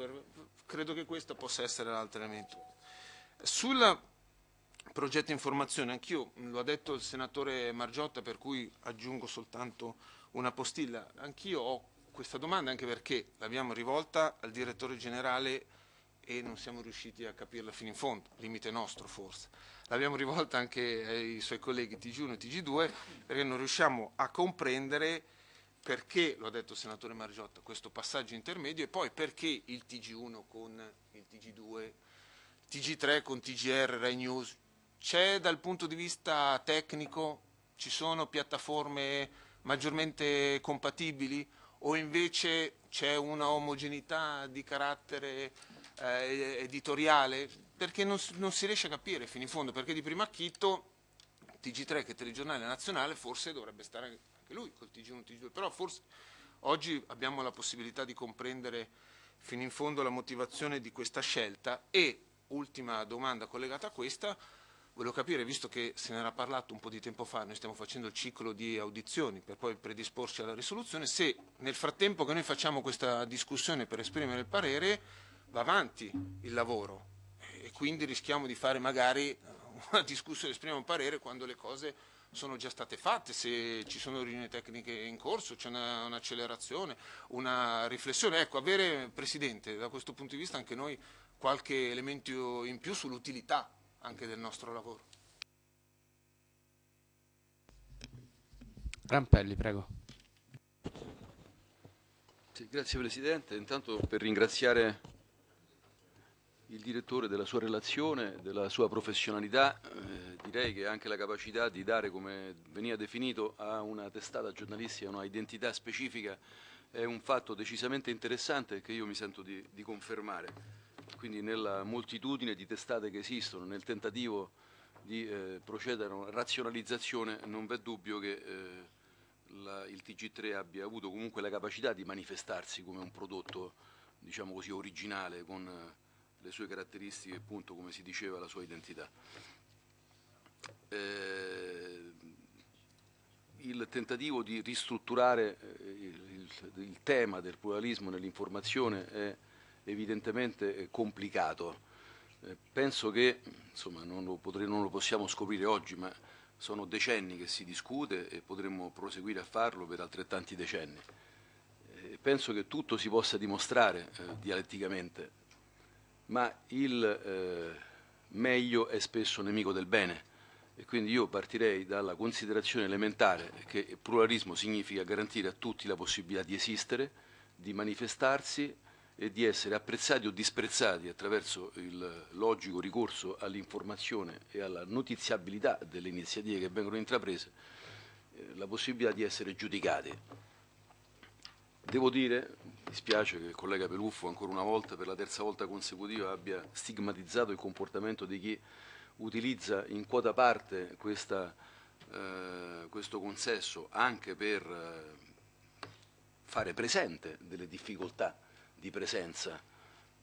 credo che questo possa essere l'altro elemento. Sulla progetto informazione, anch'io mm, lo ha detto il senatore Margiotta per cui aggiungo soltanto una postilla, anch'io ho questa domanda anche perché l'abbiamo rivolta al direttore generale e non siamo riusciti a capirla fino in fondo, limite nostro forse. L'abbiamo rivolta anche ai suoi colleghi TG1 e TG2 perché non riusciamo a comprendere perché, lo ha detto il senatore Margiotta, questo passaggio intermedio e poi perché il TG1 con il TG2, TG3 con TGR, Rai News, c'è dal punto di vista tecnico, ci sono piattaforme maggiormente compatibili o invece c'è una omogeneità di carattere eh, editoriale? Perché non, non, si riesce a capire fino in fondo, perché di primo acchito TG3 che è telegiornale nazionale forse dovrebbe stare anche lui col TG1 TG2, però forse oggi abbiamo la possibilità di comprendere fino in fondo la motivazione di questa scelta e ultima domanda collegata a questa, Volevo capire, visto che se ne era parlato un po' di tempo fa, noi stiamo facendo il ciclo di audizioni per poi predisporci alla risoluzione, se nel frattempo che noi facciamo questa discussione per esprimere il parere va avanti il lavoro e quindi rischiamo di fare magari una discussione, esprimere un parere quando le cose sono già state fatte, se ci sono riunioni tecniche in corso, c'è un'accelerazione, una, una riflessione. Ecco, avere, Presidente, da questo punto di vista anche noi qualche elemento in più sull'utilità anche del nostro lavoro. Rampelli, prego. Sì, grazie Presidente, intanto per ringraziare il direttore della sua relazione, della sua professionalità, eh, direi che anche la capacità di dare, come veniva definito, a una testata giornalistica una identità specifica è un fatto decisamente interessante che io mi sento di, di confermare quindi nella moltitudine di testate che esistono, nel tentativo di eh, procedere a una razionalizzazione, non v'è dubbio che eh, la, il TG3 abbia avuto comunque la capacità di manifestarsi come un prodotto, diciamo così, originale, con eh, le sue caratteristiche, appunto, come si diceva, la sua identità. Eh, il tentativo di ristrutturare eh, il, il, il, tema del pluralismo nell'informazione è evidentemente eh, complicato. Eh, penso che, insomma, non lo, potrei, non lo possiamo scoprire oggi, ma sono decenni che si discute e potremmo proseguire a farlo per altrettanti decenni. Eh, penso che tutto si possa dimostrare eh, dialetticamente, ma il eh, meglio è spesso nemico del bene e quindi io partirei dalla considerazione elementare che pluralismo significa garantire a tutti la possibilità di esistere, di manifestarsi, e di essere apprezzati o disprezzati attraverso il logico ricorso all'informazione e alla notiziabilità delle iniziative che vengono intraprese, eh, la possibilità di essere giudicati. Devo dire, mi spiace che il collega Peluffo ancora una volta, per la terza volta consecutiva, abbia stigmatizzato il comportamento di chi utilizza in quota parte questa, eh, questo consesso anche per eh, fare presente delle difficoltà di presenza.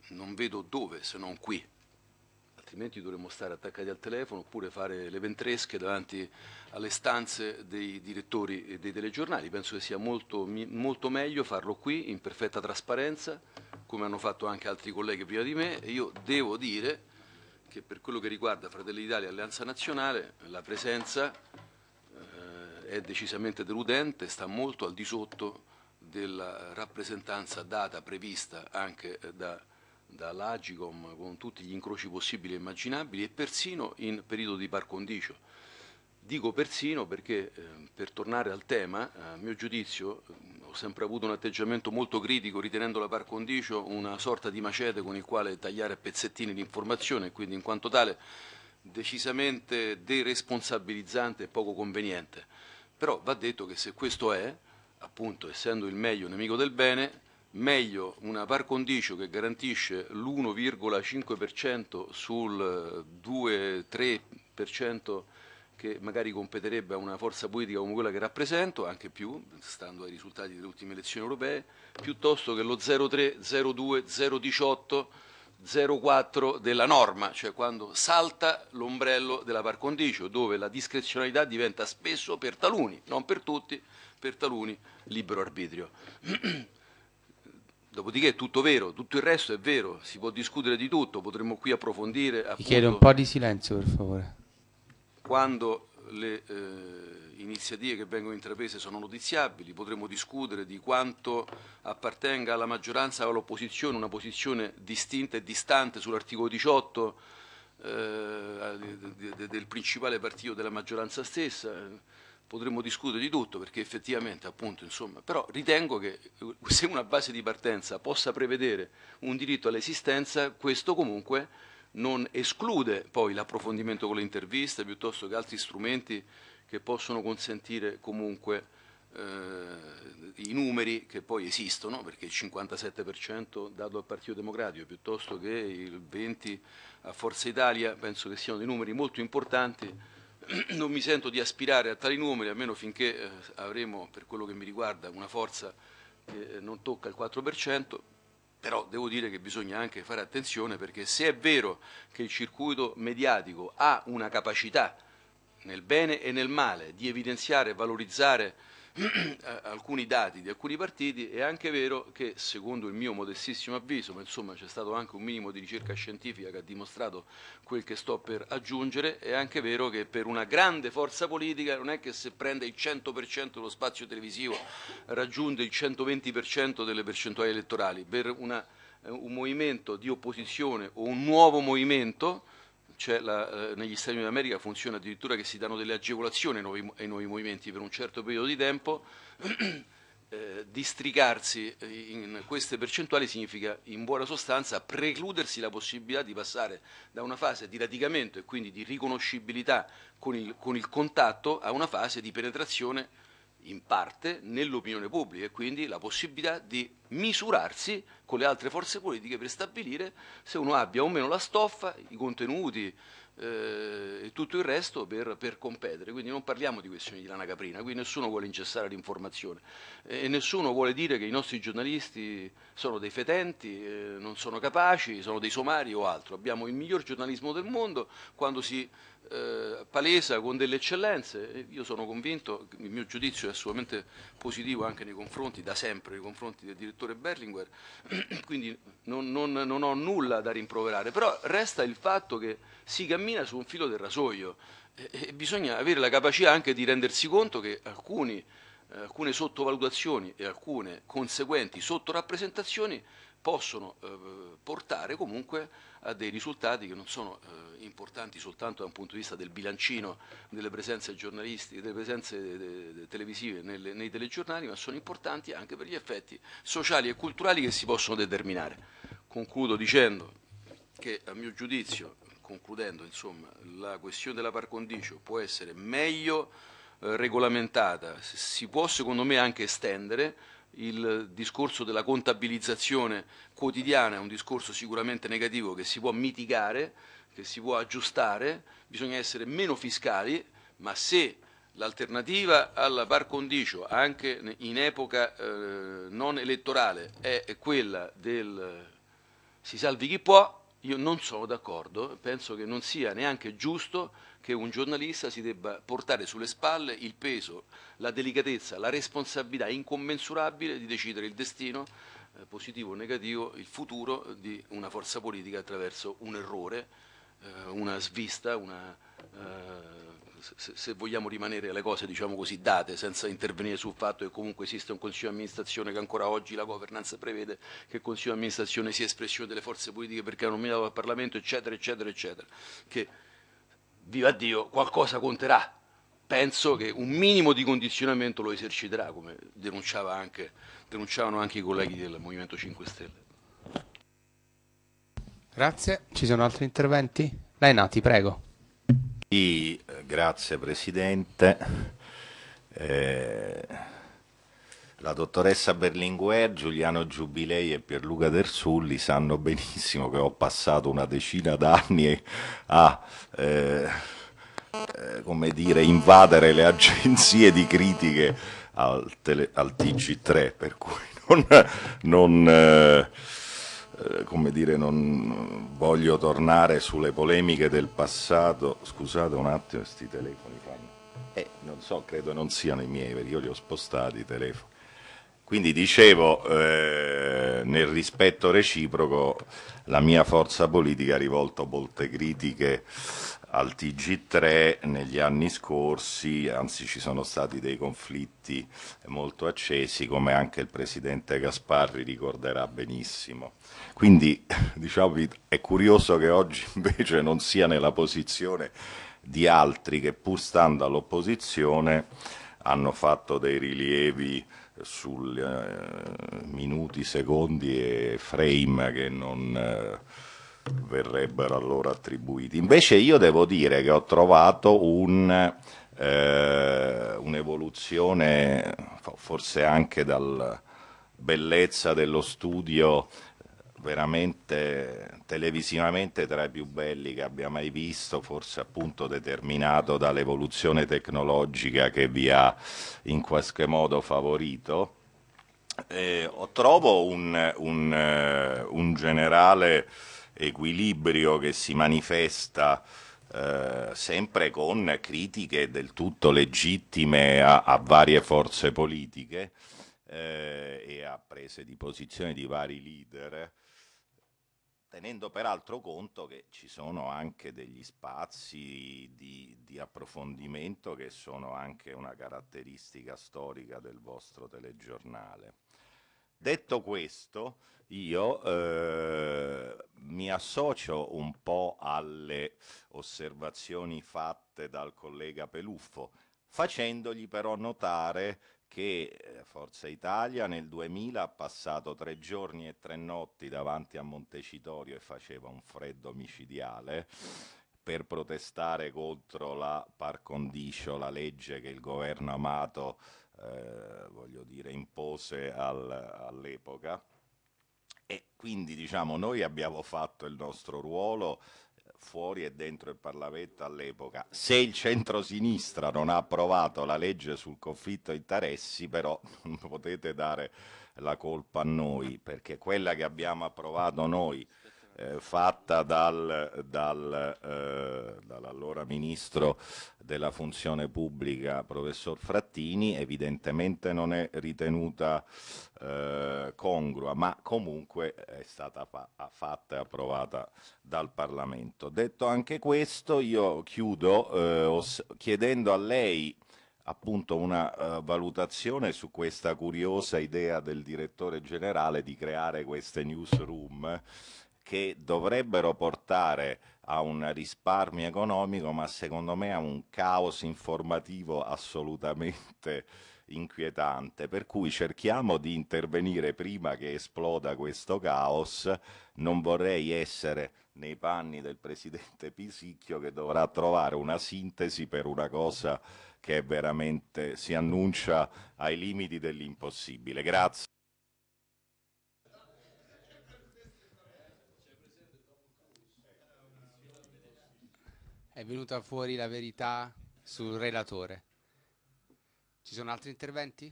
Non vedo dove se non qui. Altrimenti dovremmo stare attaccati al telefono oppure fare le ventresche davanti alle stanze dei direttori e dei telegiornali. Penso che sia molto, molto meglio farlo qui in perfetta trasparenza, come hanno fatto anche altri colleghi prima di me. E io devo dire che per quello che riguarda Fratelli d'Italia e Alleanza Nazionale la presenza eh, è decisamente deludente, sta molto al di sotto della rappresentanza data, prevista anche da, dall'Agicom con tutti gli incroci possibili e immaginabili e persino in periodo di par condicio. Dico persino perché, eh, per tornare al tema, a mio giudizio ehm, ho sempre avuto un atteggiamento molto critico ritenendo la par condicio una sorta di macete con il quale tagliare a pezzettini l'informazione e quindi in quanto tale decisamente deresponsabilizzante e poco conveniente. Però va detto che se questo è, appunto essendo il meglio nemico del bene, meglio una par condicio che garantisce l'1,5% sul 2-3% eh, che magari competerebbe a una forza politica come quella che rappresento, anche più, stando ai risultati delle ultime elezioni europee, piuttosto che lo 0,3, 0,2, 0,18 04 della norma, cioè quando salta l'ombrello della par condicio, dove la discrezionalità diventa spesso per taluni, non per tutti, per taluni libero arbitrio. *clears throat* Dopodiché è tutto vero, tutto il resto è vero, si può discutere di tutto, potremmo qui approfondire. Appunto, Vi chiedo un po' di silenzio per favore. Quando le, eh, iniziative che vengono intraprese sono notiziabili, potremo discutere di quanto appartenga alla maggioranza o all'opposizione una posizione distinta e distante sull'articolo 18 eh, del principale partito della maggioranza stessa, potremmo discutere di tutto perché effettivamente appunto insomma, però ritengo che eh, se una base di partenza possa prevedere un diritto all'esistenza, questo comunque non esclude poi l'approfondimento con le interviste piuttosto che altri strumenti che possono consentire comunque eh, i numeri che poi esistono, perché il 57% dato al Partito Democratico piuttosto che il 20% a Forza Italia, penso che siano dei numeri molto importanti. *clears throat* Non mi sento di aspirare a tali numeri, almeno finché eh, avremo, per quello che mi riguarda, una forza che eh, non tocca il 4%, però devo dire che bisogna anche fare attenzione perché se è vero che il circuito mediatico ha una capacità nel bene e nel male, di evidenziare e valorizzare *clears throat* eh, alcuni dati di alcuni partiti, è anche vero che, secondo il mio modestissimo avviso, ma insomma c'è stato anche un minimo di ricerca scientifica che ha dimostrato quel che sto per aggiungere, è anche vero che per una grande forza politica non è che se prende il 100% dello spazio televisivo raggiunge il 120% delle percentuali elettorali, per una, eh, un movimento di opposizione o un nuovo movimento cioè la, eh, negli Stati Uniti d'America funziona addirittura che si danno delle agevolazioni ai nuovi, ai nuovi movimenti per un certo periodo di tempo, *clears throat* eh, districarsi eh, in queste percentuali significa in buona sostanza precludersi la possibilità di passare da una fase di radicamento e quindi di riconoscibilità con il, con il contatto a una fase di penetrazione in parte nell'opinione pubblica e quindi la possibilità di misurarsi con le altre forze politiche per stabilire se uno abbia o meno la stoffa, i contenuti eh, e tutto il resto per, per, competere. Quindi non parliamo di questioni di lana caprina, qui nessuno vuole incessare l'informazione eh, e nessuno vuole dire che i nostri giornalisti sono dei fetenti, eh, non sono capaci, sono dei somari o altro. Abbiamo il miglior giornalismo del mondo quando si eh, palesa con delle eccellenze, io sono convinto, il mio giudizio è assolutamente positivo anche nei confronti, da sempre nei confronti del direttore Berlinguer, *clears throat* quindi non, non, non ho nulla da rimproverare, però resta il fatto che si cammina su un filo del rasoio e, e bisogna avere la capacità anche di rendersi conto che alcuni, eh, alcune sottovalutazioni e alcune conseguenti sottorappresentazioni possono eh, portare comunque a a dei risultati che non sono eh, importanti soltanto da un punto di vista del bilancino delle presenze giornalistiche, delle presenze eh, de, de, televisive nelle, nei telegiornali, ma sono importanti anche per gli effetti sociali e culturali che si possono determinare. Concludo dicendo che a mio giudizio, concludendo insomma, la questione della par condicio può essere meglio eh, regolamentata, si può secondo me anche estendere il discorso della contabilizzazione quotidiana è un discorso sicuramente negativo che si può mitigare, che si può aggiustare, bisogna essere meno fiscali, ma se l'alternativa alla par condicio anche in epoca eh, non elettorale è quella del si salvi chi può, io non sono d'accordo, penso che non sia neanche giusto che un giornalista si debba portare sulle spalle il peso la delicatezza, la responsabilità incommensurabile di decidere il destino, eh, positivo o negativo, il futuro di una forza politica attraverso un errore, eh, una svista, una, eh, se, se, vogliamo rimanere alle cose diciamo così date, senza intervenire sul fatto che comunque esiste un Consiglio di amministrazione che ancora oggi la governanza prevede che il Consiglio di amministrazione sia espressione delle forze politiche perché hanno nominato dal Parlamento, eccetera, eccetera, eccetera, che viva Dio, qualcosa conterà penso che un minimo di condizionamento lo eserciterà, come denunciava anche, denunciavano anche i colleghi del Movimento 5 Stelle. Grazie, ci sono altri interventi? Lei Nati, prego. Sì, eh, grazie Presidente. Eh, la dottoressa Berlinguer, Giuliano Giubilei e Pierluca Dersulli sanno benissimo che ho passato una decina d'anni a eh, eh, come dire, invadere le *laughs* agenzie di critiche al, tele, al TG3, per cui non, non eh, come dire, non voglio tornare sulle polemiche del passato. Scusate un attimo, questi telefoni fanno. Eh, non so, credo non siano i miei, perché io li ho spostati i telefoni. Quindi dicevo, eh, nel rispetto reciproco, la mia forza politica ha rivolto molte critiche al TG3 negli anni scorsi, anzi ci sono stati dei conflitti molto accesi come anche il presidente Gasparri ricorderà benissimo. Quindi *laughs* diciamo, è curioso che oggi invece non sia nella posizione di altri che pur stando all'opposizione hanno fatto dei rilievi sui eh, minuti, secondi e frame che non... Eh, verrebbero allora attribuiti. Invece io devo dire che ho trovato un, eh, un'evoluzione, forse anche dalla bellezza dello studio, veramente televisivamente tra i più belli che abbia mai visto, forse appunto determinato dall'evoluzione tecnologica che vi ha in qualche modo favorito. Eh, trovo un, un, eh, un generale equilibrio che si manifesta eh, sempre con critiche del tutto legittime a, a varie forze politiche eh, e a prese di posizione di vari leader, tenendo peraltro conto che ci sono anche degli spazi di, di approfondimento che sono anche una caratteristica storica del vostro telegiornale. Detto questo, io eh, mi associo un po' alle osservazioni fatte dal collega Peluffo, facendogli però notare che eh, Forza Italia nel 2000 ha passato tre giorni e tre notti davanti a Montecitorio e faceva un freddo micidiale per protestare contro la par condicio, la legge che il governo Amato eh, voglio dire, impose al, all'epoca. E quindi diciamo, noi abbiamo fatto il nostro ruolo eh, fuori e dentro il Parlamento all'epoca. Se il centrosinistra non ha approvato la legge sul conflitto di interessi, però non *laughs* potete dare la colpa a noi, perché quella che abbiamo approvato noi eh, fatta dal, dal, eh, dall'allora ministro della funzione pubblica, professor Frattini, evidentemente non è ritenuta eh, congrua, ma comunque è stata fa fatta e approvata dal Parlamento. Detto anche questo, io chiudo eh, chiedendo a lei appunto una uh, valutazione su questa curiosa idea del direttore generale di creare queste newsroom che dovrebbero portare a un risparmio economico, ma secondo me a un caos informativo assolutamente *laughs* inquietante, per cui cerchiamo di intervenire prima che esploda questo caos. Non vorrei essere nei panni del presidente Pisicchio che dovrà trovare una sintesi per una cosa che veramente si annuncia ai limiti dell'impossibile. Grazie. è venuta fuori la verità sul relatore. Ci sono altri interventi?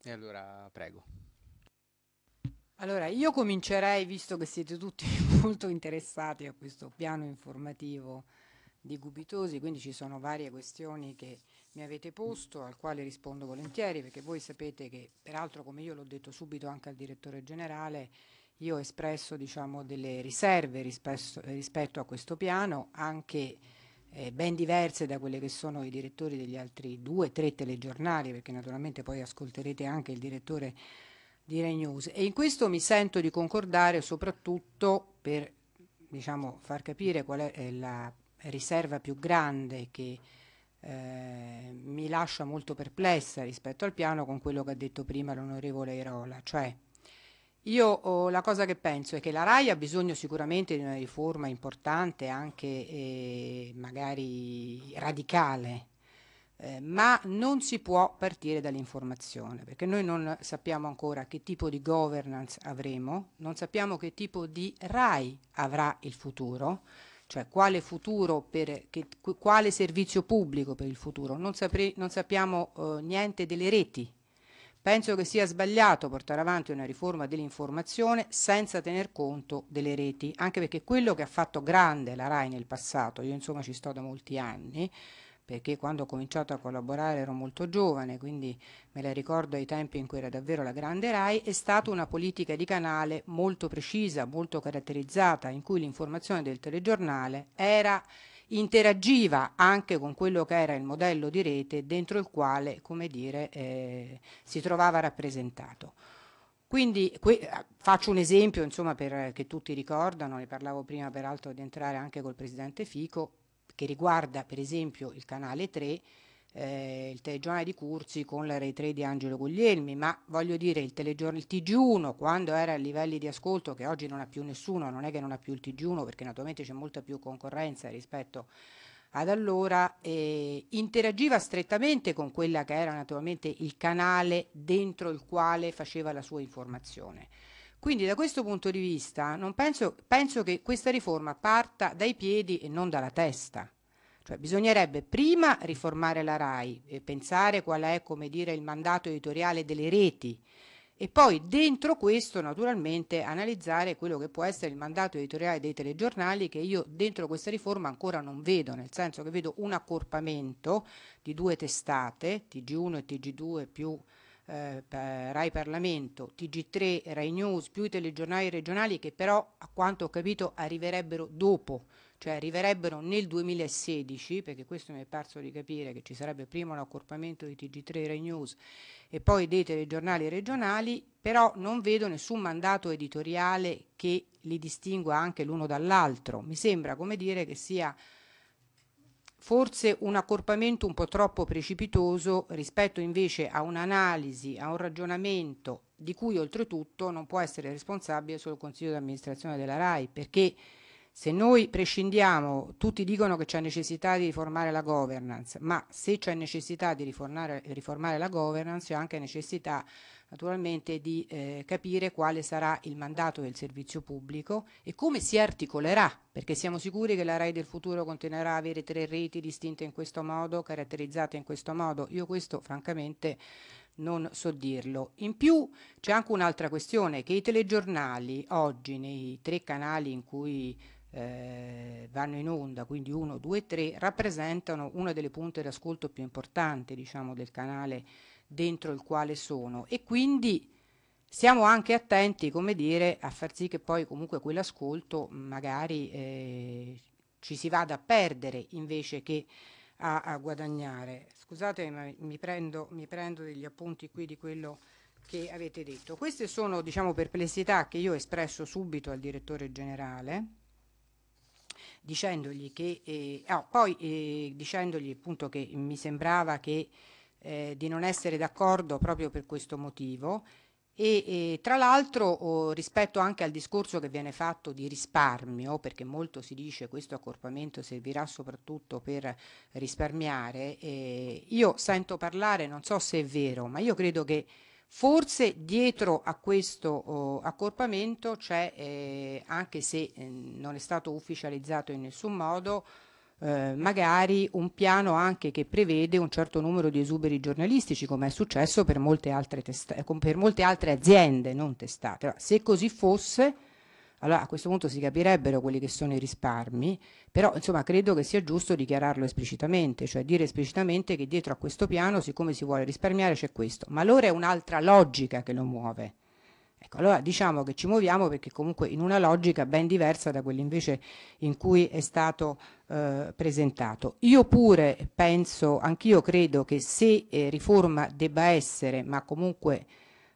E allora prego. Allora, io comincerei, visto che siete tutti *laughs* molto interessati a questo piano informativo di Gubitosi, quindi ci sono varie questioni che mi avete posto, al quale rispondo volentieri, perché voi sapete che, peraltro come io l'ho detto subito anche al direttore generale, io ho espresso diciamo, delle riserve rispetto, rispetto, a questo piano, anche eh, ben diverse da quelle che sono i direttori degli altri due, tre telegiornali, perché naturalmente poi ascolterete anche il direttore di Rai News. E in questo mi sento di concordare soprattutto per diciamo, far capire qual è la riserva più grande che eh, mi lascia molto perplessa rispetto al piano con quello che ha detto prima l'onorevole Erola, cioè io oh, la cosa che penso è che la RAI ha bisogno sicuramente di una riforma importante, anche eh, magari radicale, eh, ma non si può partire dall'informazione, perché noi non sappiamo ancora che tipo di governance avremo, non sappiamo che tipo di RAI avrà il futuro, cioè quale, per, che, quale servizio pubblico per il futuro, non, sapre, non sappiamo eh, niente delle reti Penso che sia sbagliato portare avanti una riforma dell'informazione senza tener conto delle reti, anche perché quello che ha fatto grande la RAI nel passato, io insomma ci sto da molti anni, perché quando ho cominciato a collaborare ero molto giovane, quindi me la ricordo ai tempi in cui era davvero la grande RAI, è stata una politica di canale molto precisa, molto caratterizzata, in cui l'informazione del telegiornale era interagiva anche con quello che era il modello di rete dentro il quale come dire, eh, si trovava rappresentato. Quindi qui, faccio un esempio insomma, per, che tutti ricordano, ne parlavo prima peraltro di entrare anche col Presidente Fico, che riguarda per esempio il canale 3 eh, il telegiornale di Curzi con la Rai 3 di Angelo Guglielmi, ma voglio dire il, il TG1 quando era a livelli di ascolto che oggi non ha più nessuno, non è che non ha più il TG1 perché naturalmente c'è molta più concorrenza rispetto ad allora eh, interagiva strettamente con quella che era naturalmente il canale dentro il quale faceva la sua informazione. Quindi da questo punto di vista penso, penso che questa riforma parta dai piedi e non dalla testa. Cioè, bisognerebbe prima riformare la RAI e pensare qual è dire, il mandato editoriale delle reti e poi dentro questo naturalmente analizzare quello che può essere il mandato editoriale dei telegiornali che io dentro questa riforma ancora non vedo, nel senso che vedo un accorpamento di due testate, TG1 e TG2 più eh, Rai Parlamento, TG3, Rai News più i telegiornali regionali che però a quanto ho capito arriverebbero dopo cioè arriverebbero nel 2016, perché questo mi è parso di capire che ci sarebbe prima un accorpamento di TG3 Rai News e poi dei telegiornali regionali, però non vedo nessun mandato editoriale che li distingua anche l'uno dall'altro. Mi sembra come dire che sia forse un accorpamento un po' troppo precipitoso rispetto invece a un'analisi, a un ragionamento di cui oltretutto non può essere responsabile solo il Consiglio di amministrazione della RAI, perché se noi prescindiamo, tutti dicono che c'è necessità di riformare la governance, ma se c'è necessità di riformare, riformare la governance c'è anche necessità naturalmente di eh, capire quale sarà il mandato del servizio pubblico e come si articolerà, perché siamo sicuri che la RAI del futuro continuerà a avere tre reti distinte in questo modo, caratterizzate in questo modo. Io questo francamente non so dirlo. In più c'è anche un'altra questione, che i telegiornali oggi nei tre canali in cui eh, vanno in onda, quindi 1, 2, 3, rappresentano una delle punte d'ascolto più importanti diciamo, del canale dentro il quale sono e quindi siamo anche attenti come dire, a far sì che poi comunque quell'ascolto magari eh, ci si vada a perdere invece che a, a guadagnare. Scusate, ma mi prendo, mi prendo degli appunti qui di quello che avete detto. Queste sono diciamo, perplessità che io ho espresso subito al direttore generale dicendogli che, eh, oh, poi eh, dicendogli appunto che mi sembrava che, eh, di non essere d'accordo proprio per questo motivo e eh, tra l'altro oh, rispetto anche al discorso che viene fatto di risparmio, perché molto si dice che questo accorpamento servirà soprattutto per risparmiare, eh, io sento parlare, non so se è vero, ma io credo che Forse dietro a questo oh, accorpamento c'è, eh, anche se eh, non è stato ufficializzato in nessun modo, eh, magari un piano anche che prevede un certo numero di esuberi giornalistici, come è successo per molte altre, eh, per molte altre aziende non testate. Se così fosse, allora a questo punto si capirebbero quelli che sono i risparmi, però insomma credo che sia giusto dichiararlo esplicitamente, cioè dire esplicitamente che dietro a questo piano, siccome si vuole risparmiare, c'è questo. Ma allora è un'altra logica che lo muove. Ecco, allora diciamo che ci muoviamo perché comunque in una logica ben diversa da quella invece in cui è stato eh, presentato. Io pure penso, anch'io credo che se eh, riforma debba essere, ma comunque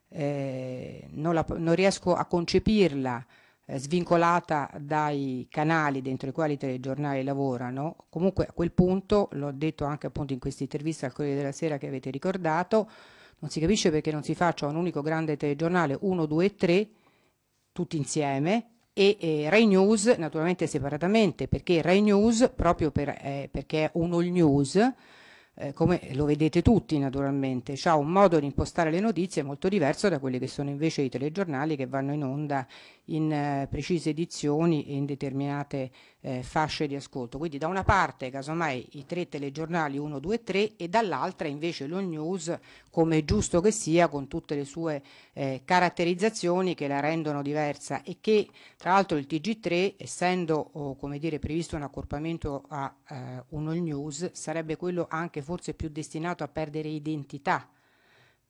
eh, non, la, non riesco a concepirla, eh, svincolata dai canali dentro i quali i telegiornali lavorano, comunque a quel punto, l'ho detto anche appunto in questa intervista al Corriere della Sera che avete ricordato, non si capisce perché non si faccia un unico grande telegiornale 1, 2 e 3 tutti insieme e eh, Rai News naturalmente separatamente perché Rai News proprio per, eh, perché è un all news eh, come lo vedete tutti naturalmente, ha un modo di impostare le notizie molto diverso da quelli che sono invece i telegiornali che vanno in onda in eh, precise edizioni e in determinate eh, fasce di ascolto. Quindi da una parte casomai i tre telegiornali 1, 2, e 3 e dall'altra invece lo news come è giusto che sia con tutte le sue eh, caratterizzazioni che la rendono diversa e che tra l'altro il TG3 essendo oh, come dire, previsto un accorpamento a eh, uno news sarebbe quello anche forse più destinato a perdere identità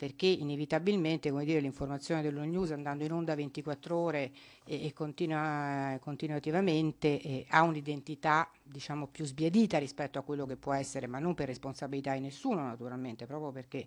perché inevitabilmente dire, l'informazione dello news andando in onda 24 ore e, e continua, continuativamente eh, ha un'identità diciamo, più sbiadita rispetto a quello che può essere, ma non per responsabilità di nessuno naturalmente, proprio perché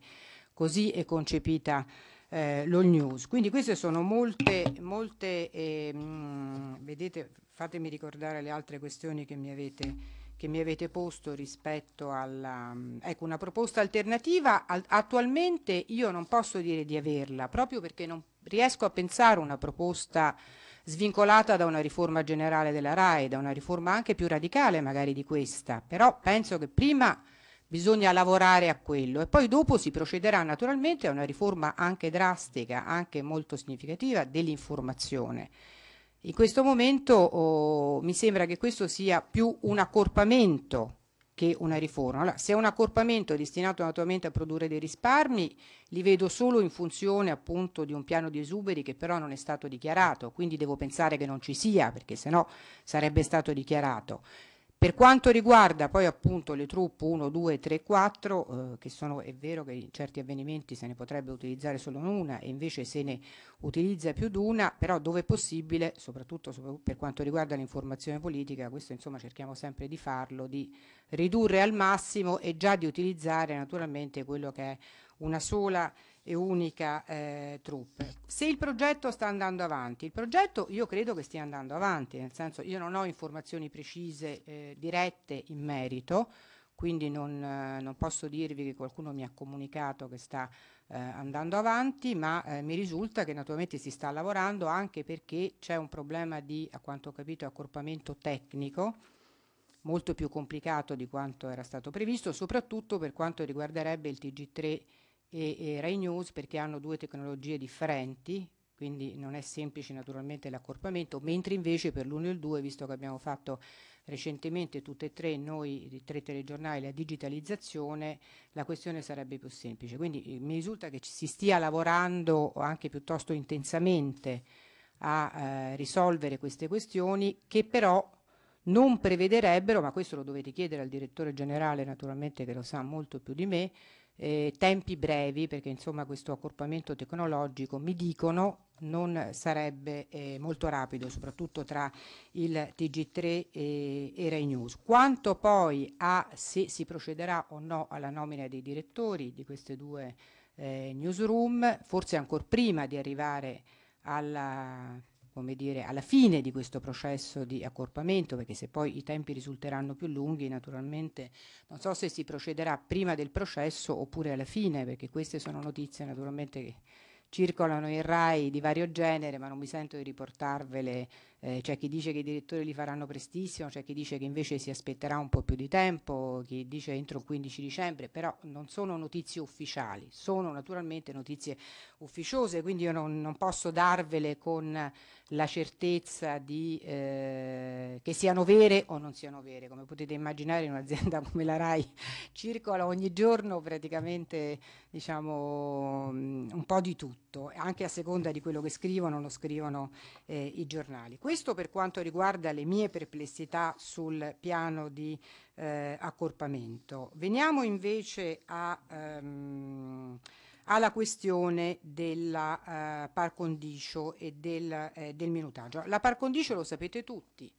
così è concepita eh, l'all news. Quindi queste sono molte, molte eh, mh, vedete, fatemi ricordare le altre questioni che mi avete che mi avete posto rispetto alla... Mm, ecco, una proposta alternativa, attualmente io non posso dire di averla, proprio perché non riesco a pensare una proposta svincolata da una riforma generale della RAE, da una riforma anche più radicale magari di questa, però penso che prima bisogna lavorare a quello e poi dopo si procederà naturalmente a una riforma anche drastica, anche molto significativa dell'informazione. In questo momento oh, mi sembra che questo sia più un accorpamento che una riforma. Allora, se è un accorpamento destinato naturalmente a produrre dei risparmi, li vedo solo in funzione appunto di un piano di esuberi che però non è stato dichiarato, quindi devo pensare che non ci sia, perché sennò sarebbe stato dichiarato. Per quanto riguarda poi appunto le truppe 1, 2, 3, 4, eh, che sono, è vero che in certi avvenimenti se ne potrebbe utilizzare solo una e invece se ne utilizza più di una, però dove è possibile, soprattutto, soprattutto per quanto riguarda l'informazione politica, questo insomma cerchiamo sempre di farlo, di ridurre al massimo e già di utilizzare naturalmente quello che è una sola e unica eh, troupe. Se il progetto sta andando avanti, il progetto io credo che stia andando avanti, nel senso io non ho informazioni precise, eh, dirette in merito, quindi non, eh, non, posso dirvi che qualcuno mi ha comunicato che sta eh, andando avanti, ma eh, mi risulta che naturalmente si sta lavorando anche perché c'è un problema di, a quanto ho capito, accorpamento tecnico molto più complicato di quanto era stato previsto, soprattutto per quanto riguarderebbe il TG3 e, e Rai News perché hanno due tecnologie differenti, quindi non è semplice naturalmente l'accorpamento, mentre invece per l'uno e il due, visto che abbiamo fatto recentemente tutte e tre noi di tre telegiornali la digitalizzazione, la questione sarebbe più semplice. Quindi eh, mi risulta che ci si stia lavorando anche piuttosto intensamente a eh, risolvere queste questioni che però non prevederebbero, ma questo lo dovete chiedere al direttore generale naturalmente che lo sa molto più di me, eh, tempi brevi, perché insomma questo accorpamento tecnologico mi dicono non sarebbe eh, molto rapido, soprattutto tra il TG3 e, e Rai News. Quanto poi a se si procederà o no alla nomina dei direttori di queste due eh, newsroom, forse ancora prima di arrivare alla come dire, alla fine di questo processo di accorpamento, perché se poi i tempi risulteranno più lunghi, naturalmente non so se si procederà prima del processo oppure alla fine, perché queste sono notizie naturalmente che circolano in RAI di vario genere, ma non mi sento di riportarvele eh, c'è chi dice che i direttori li faranno prestissimo, c'è chi dice che invece si aspetterà un po' più di tempo, chi dice entro il 15 dicembre, però non sono notizie ufficiali, sono naturalmente notizie ufficiose, quindi io non, non posso darvele con la certezza di, eh, che siano vere o non siano vere. Come potete immaginare in un'azienda *laughs* come la RAI circola ogni giorno praticamente diciamo, mm, un po' di tutto, anche a seconda di quello che scrivono o non scrivono eh, i giornali. Questo per quanto riguarda le mie perplessità sul piano di eh, accorpamento. Veniamo invece a, ehm, alla questione della eh, par condicio e del, eh, del minutaggio. La par condicio lo sapete tutti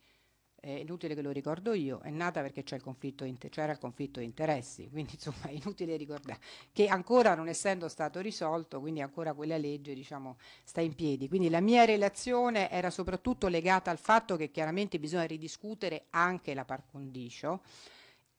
è inutile che lo ricordo io, è nata perché c'era il, inter- il conflitto di interessi, *laughs* quindi insomma è inutile ricordare, che ancora non essendo stato risolto, quindi ancora quella legge diciamo, sta in piedi. Quindi la mia relazione era soprattutto legata al fatto che chiaramente bisogna ridiscutere anche la par condicio,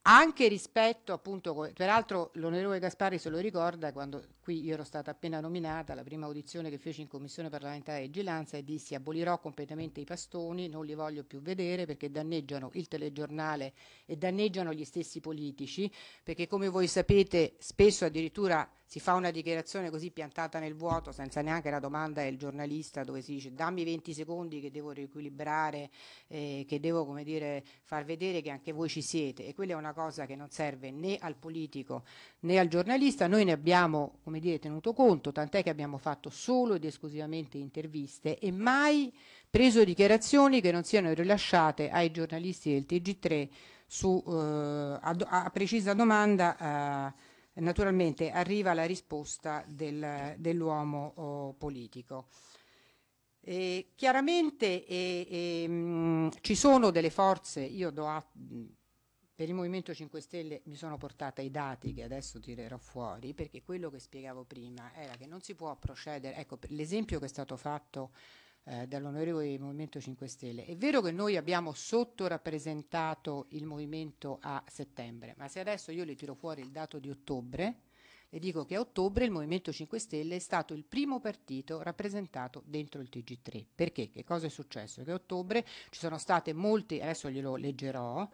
anche rispetto appunto, peraltro l'onorevole Gaspari se lo ricorda quando qui io ero stata appena nominata alla prima audizione che feci in commissione parlamentare di vigilanza e dissi abolirò completamente i pastoni, non li voglio più vedere perché danneggiano il telegiornale e danneggiano gli stessi politici, perché come voi sapete spesso addirittura si fa una dichiarazione così piantata nel vuoto senza neanche la domanda del giornalista dove si dice dammi 20 secondi che devo riequilibrare, eh, che devo come dire, far vedere che anche voi ci siete e quella è una cosa che non serve né al politico né al giornalista, noi ne abbiamo come come dire, tenuto conto, tant'è che abbiamo fatto solo ed esclusivamente interviste e mai preso dichiarazioni che non siano rilasciate ai giornalisti del TG3 su, eh, a, a, precisa domanda. Eh, naturalmente arriva la risposta del, dell'uomo oh, politico. E chiaramente e, e, mh, mm, ci sono delle forze, io do atto per il Movimento 5 Stelle mi sono portata i dati che adesso tirerò fuori perché quello che spiegavo prima era che non si può procedere, ecco l'esempio che è stato fatto eh, dall'onorevole del Movimento 5 Stelle, è vero che noi abbiamo sottorappresentato il movimento a settembre, ma se adesso io le tiro fuori il dato di ottobre, le dico che a ottobre il Movimento 5 Stelle è stato il primo partito rappresentato dentro il TG3. Perché? Che cosa è successo? Che a ottobre ci sono state molte, adesso glielo leggerò,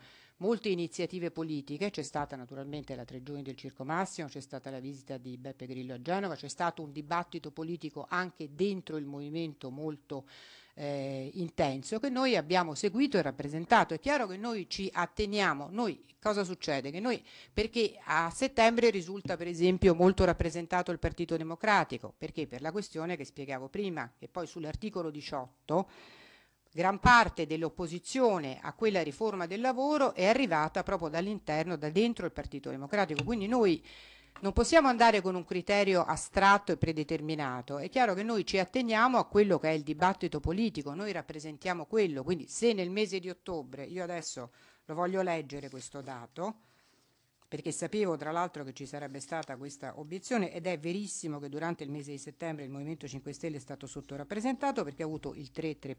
molte iniziative politiche, c'è stata naturalmente la tre giorni del Circo Massimo, c'è stata la visita di Beppe Grillo a Genova, c'è stato un dibattito politico anche dentro il movimento molto eh, intenso che noi abbiamo seguito e rappresentato. È chiaro che noi ci atteniamo, noi cosa succede? Che noi, perché a settembre risulta per esempio molto rappresentato il Partito Democratico, perché per la questione che spiegavo prima, e poi sull'articolo 18 gran parte dell'opposizione a quella riforma del lavoro è arrivata proprio dall'interno, da dentro il Partito Democratico. Quindi noi non possiamo andare con un criterio astratto e predeterminato. È chiaro che noi ci atteniamo a quello che è il dibattito politico, noi rappresentiamo quello. Quindi se nel mese di ottobre, io adesso lo voglio leggere questo dato, perché sapevo tra l'altro che ci sarebbe stata questa obiezione ed è verissimo che durante il mese di settembre il Movimento 5 Stelle è stato sottorappresentato perché ha avuto il 3 che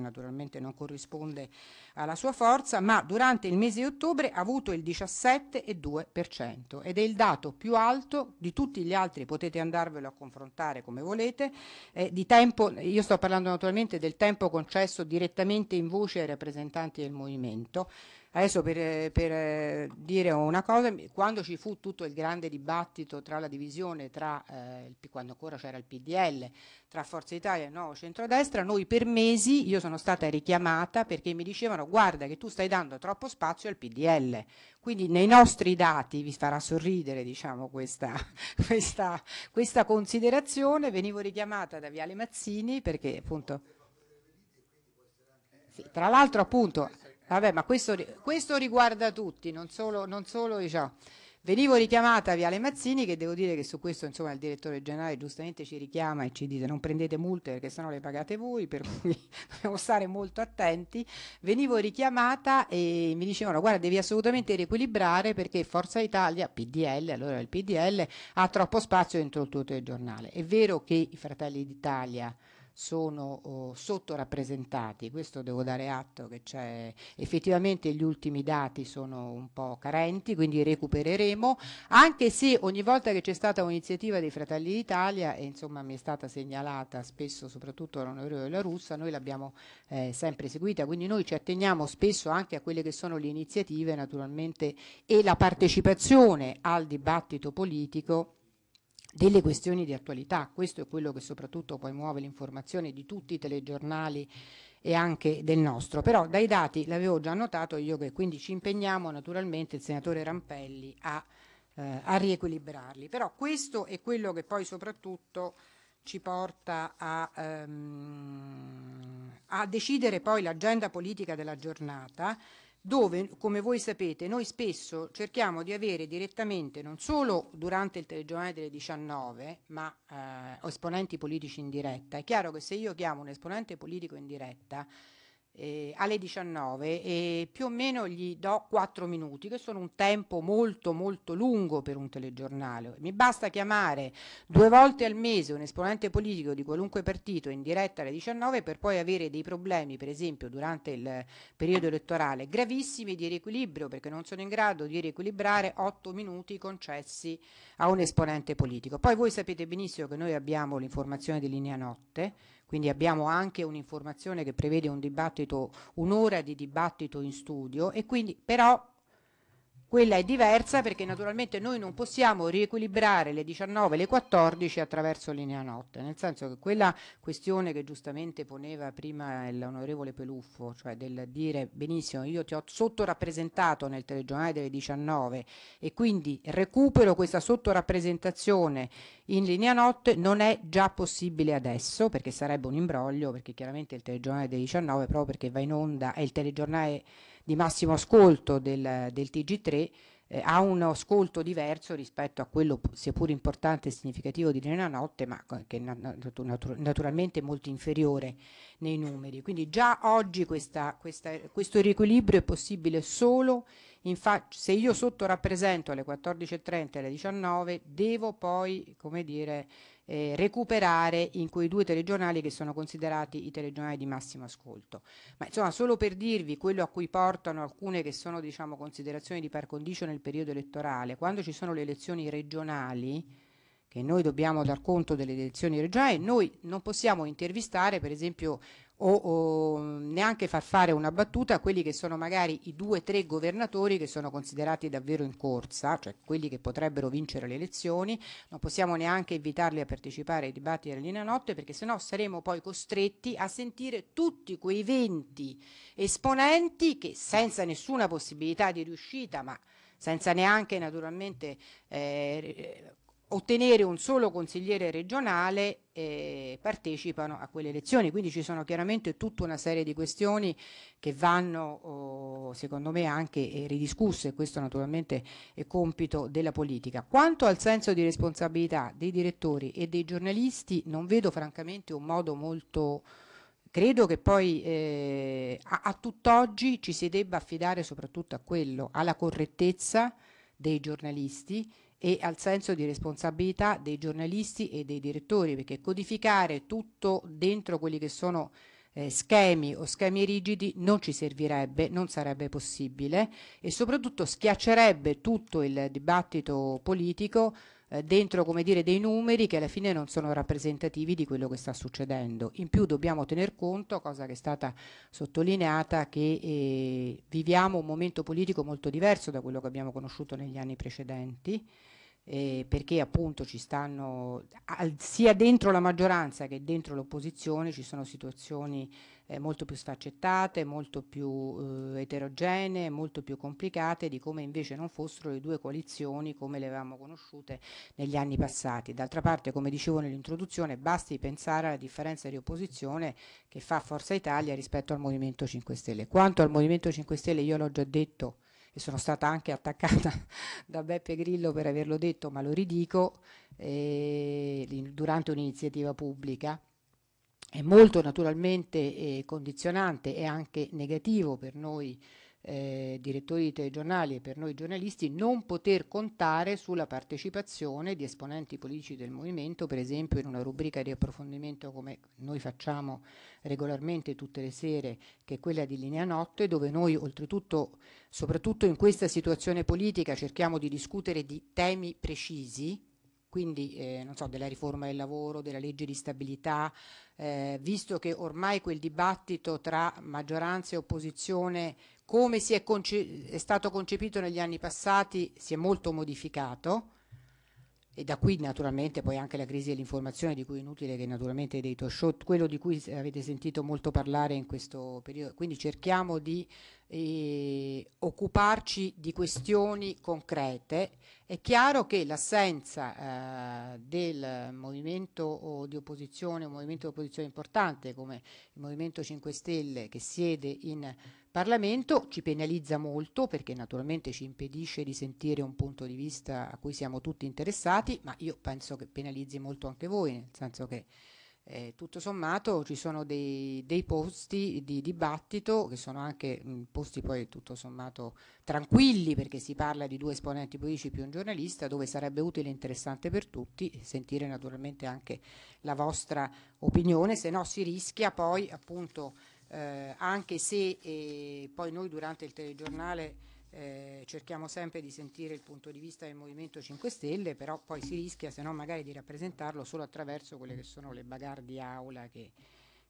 naturalmente non corrisponde alla sua forza, ma durante il mese di ottobre ha avuto il 17,2% ed è il dato più alto di tutti gli altri, potete andarvelo a confrontare come volete, eh, di tempo, io sto parlando naturalmente del tempo concesso direttamente in voce ai rappresentanti del Movimento, Adesso per, per, eh, dire una cosa, quando ci fu tutto il grande dibattito tra la divisione, tra, eh, quando ancora c'era il PDL, tra Forza Italia e il nuovo centrodestra, noi per mesi io sono stata richiamata perché mi dicevano guarda che tu stai dando troppo spazio al PDL. Quindi nei nostri dati vi farà sorridere diciamo, questa, *laughs* questa, questa considerazione, venivo richiamata da Viale Mazzini perché appunto... Sì, tra l'altro appunto Vabbè, ma questo, questo riguarda tutti, non solo, non solo diciamo. Venivo richiamata a Viale Mazzini, che devo dire che su questo insomma, il direttore generale giustamente ci richiama e ci dice non prendete multe perché sennò le pagate voi, per cui *laughs* dobbiamo stare molto attenti. Venivo richiamata e mi dicevano guarda devi assolutamente riequilibrare perché Forza Italia, PDL, allora il PDL, ha troppo spazio dentro il tuo telegiornale. È vero che i Fratelli d'Italia sono oh, sottorappresentati, questo devo dare atto che c'è effettivamente gli ultimi dati sono un po' carenti, quindi recupereremo, anche se ogni volta che c'è stata un'iniziativa dei Fratelli d'Italia e insomma mi è stata segnalata spesso soprattutto dall'onorevole La Russa, noi l'abbiamo eh, sempre seguita, quindi noi ci atteniamo spesso anche a quelle che sono le iniziative naturalmente e la partecipazione al dibattito politico delle questioni di attualità, questo è quello che soprattutto poi muove l'informazione di tutti i telegiornali e anche del nostro. Però dai dati l'avevo già notato io che quindi ci impegniamo naturalmente il senatore Rampelli a, eh, a riequilibrarli. Però questo è quello che poi soprattutto ci porta a, ehm, a decidere poi l'agenda politica della giornata dove, come voi sapete, noi spesso cerchiamo di avere direttamente, non solo durante il telegiornale delle 19, ma eh, esponenti politici in diretta. È chiaro che se io chiamo un esponente politico in diretta, eh, alle 19 e più o meno gli do 4 minuti, che sono un tempo molto molto lungo per un telegiornale. Mi basta chiamare due volte al mese un esponente politico di qualunque partito in diretta alle 19 per poi avere dei problemi, per esempio durante il periodo elettorale, gravissimi di riequilibrio perché non sono in grado di riequilibrare 8 minuti concessi a un esponente politico. Poi voi sapete benissimo che noi abbiamo l'informazione di linea notte quindi abbiamo anche un'informazione che prevede un dibattito, un'ora di dibattito in studio e quindi però quella è diversa perché naturalmente noi non possiamo riequilibrare le 19 e le 14 attraverso linea notte, nel senso che quella questione che giustamente poneva prima l'onorevole Peluffo, cioè del dire benissimo io ti ho sottorappresentato nel telegiornale delle 19 e quindi recupero questa sottorappresentazione in linea notte non è già possibile adesso perché sarebbe un imbroglio perché chiaramente il telegiornale delle 19 proprio perché va in onda è il telegiornale di massimo ascolto del, del TG3 eh, ha un ascolto diverso rispetto a quello seppur importante e significativo di Nena Notte, ma che è nat naturalmente molto inferiore nei numeri. Quindi già oggi questa, questa, questo riequilibrio è possibile solo se io sottorappresento alle 14.30 e alle 19 devo poi, come dire, eh, recuperare in quei due telegiornali che sono considerati i telegiornali di massimo ascolto. Ma insomma, solo per dirvi quello a cui portano alcune che sono diciamo, considerazioni di par condicio nel periodo elettorale, quando ci sono le elezioni regionali, che noi dobbiamo dar conto delle elezioni regionali, noi non possiamo intervistare per esempio o, o, neanche far fare una battuta a quelli che sono magari i due o tre governatori che sono considerati davvero in corsa, cioè quelli che potrebbero vincere le elezioni, non possiamo neanche invitarli a partecipare ai dibattiti della linea notte perché sennò saremo poi costretti a sentire tutti quei 20 esponenti che senza nessuna possibilità di riuscita, ma senza neanche naturalmente eh, ottenere un solo consigliere regionale eh, partecipano a quelle elezioni. Quindi ci sono chiaramente tutta una serie di questioni che vanno, oh, secondo me, anche eh, ridiscusse questo naturalmente è compito della politica. Quanto al senso di responsabilità dei direttori e dei giornalisti, non vedo francamente un modo molto... Credo che poi eh, a, a tutt'oggi ci si debba affidare soprattutto a quello, alla correttezza dei giornalisti e al senso di responsabilità dei giornalisti e dei direttori, perché codificare tutto dentro quelli che sono eh, schemi o schemi rigidi non ci servirebbe, non sarebbe possibile e soprattutto schiaccerebbe tutto il dibattito politico eh, dentro come dire, dei numeri che alla fine non sono rappresentativi di quello che sta succedendo. In più dobbiamo tener conto, cosa che è stata sottolineata, che eh, viviamo un momento politico molto diverso da quello che abbiamo conosciuto negli anni precedenti eh, perché appunto ci stanno al, sia dentro la maggioranza che dentro l'opposizione ci sono situazioni eh, molto più sfaccettate, molto più eh, eterogenee, molto più complicate di come invece non fossero le due coalizioni come le avevamo conosciute negli anni passati. D'altra parte, come dicevo nell'introduzione, basti pensare alla differenza di opposizione che fa Forza Italia rispetto al Movimento 5 Stelle. Quanto al Movimento 5 Stelle, io l'ho già detto e sono stata anche attaccata *laughs* da Beppe Grillo per averlo detto, ma lo ridico, eh, durante un'iniziativa pubblica. È molto naturalmente eh, condizionante e anche negativo per noi eh, direttori di telegiornali e per noi giornalisti non poter contare sulla partecipazione di esponenti politici del movimento, per esempio in una rubrica di approfondimento come noi facciamo regolarmente tutte le sere, che è quella di Linea Notte, dove noi oltretutto, soprattutto in questa situazione politica, cerchiamo di discutere di temi precisi, quindi eh, non so, della riforma del lavoro, della legge di stabilità, eh, visto che ormai quel dibattito tra maggioranza e opposizione come è, è, stato concepito negli anni passati si è molto modificato e da qui naturalmente poi anche la crisi dell'informazione di cui è inutile che naturalmente dei talk show, quello di cui avete sentito molto parlare in questo periodo. Quindi cerchiamo di eh, occuparci di questioni concrete. È chiaro che l'assenza eh, del movimento di opposizione, un movimento di opposizione importante come il Movimento 5 Stelle che siede in Parlamento ci penalizza molto perché naturalmente ci impedisce di sentire un punto di vista a cui siamo tutti interessati, ma io penso che penalizzi molto anche voi, nel senso che eh, tutto sommato ci sono dei, dei, posti di dibattito che sono anche mh, mm, posti poi tutto sommato tranquilli perché si parla di due esponenti politici più un giornalista dove sarebbe utile e interessante per tutti sentire naturalmente anche la vostra opinione se no si rischia poi appunto eh, anche se eh, poi noi durante il telegiornale eh, cerchiamo sempre di sentire il punto di vista del Movimento 5 Stelle, però poi si rischia se no magari di rappresentarlo solo attraverso quelle che sono le bagarre di aula che,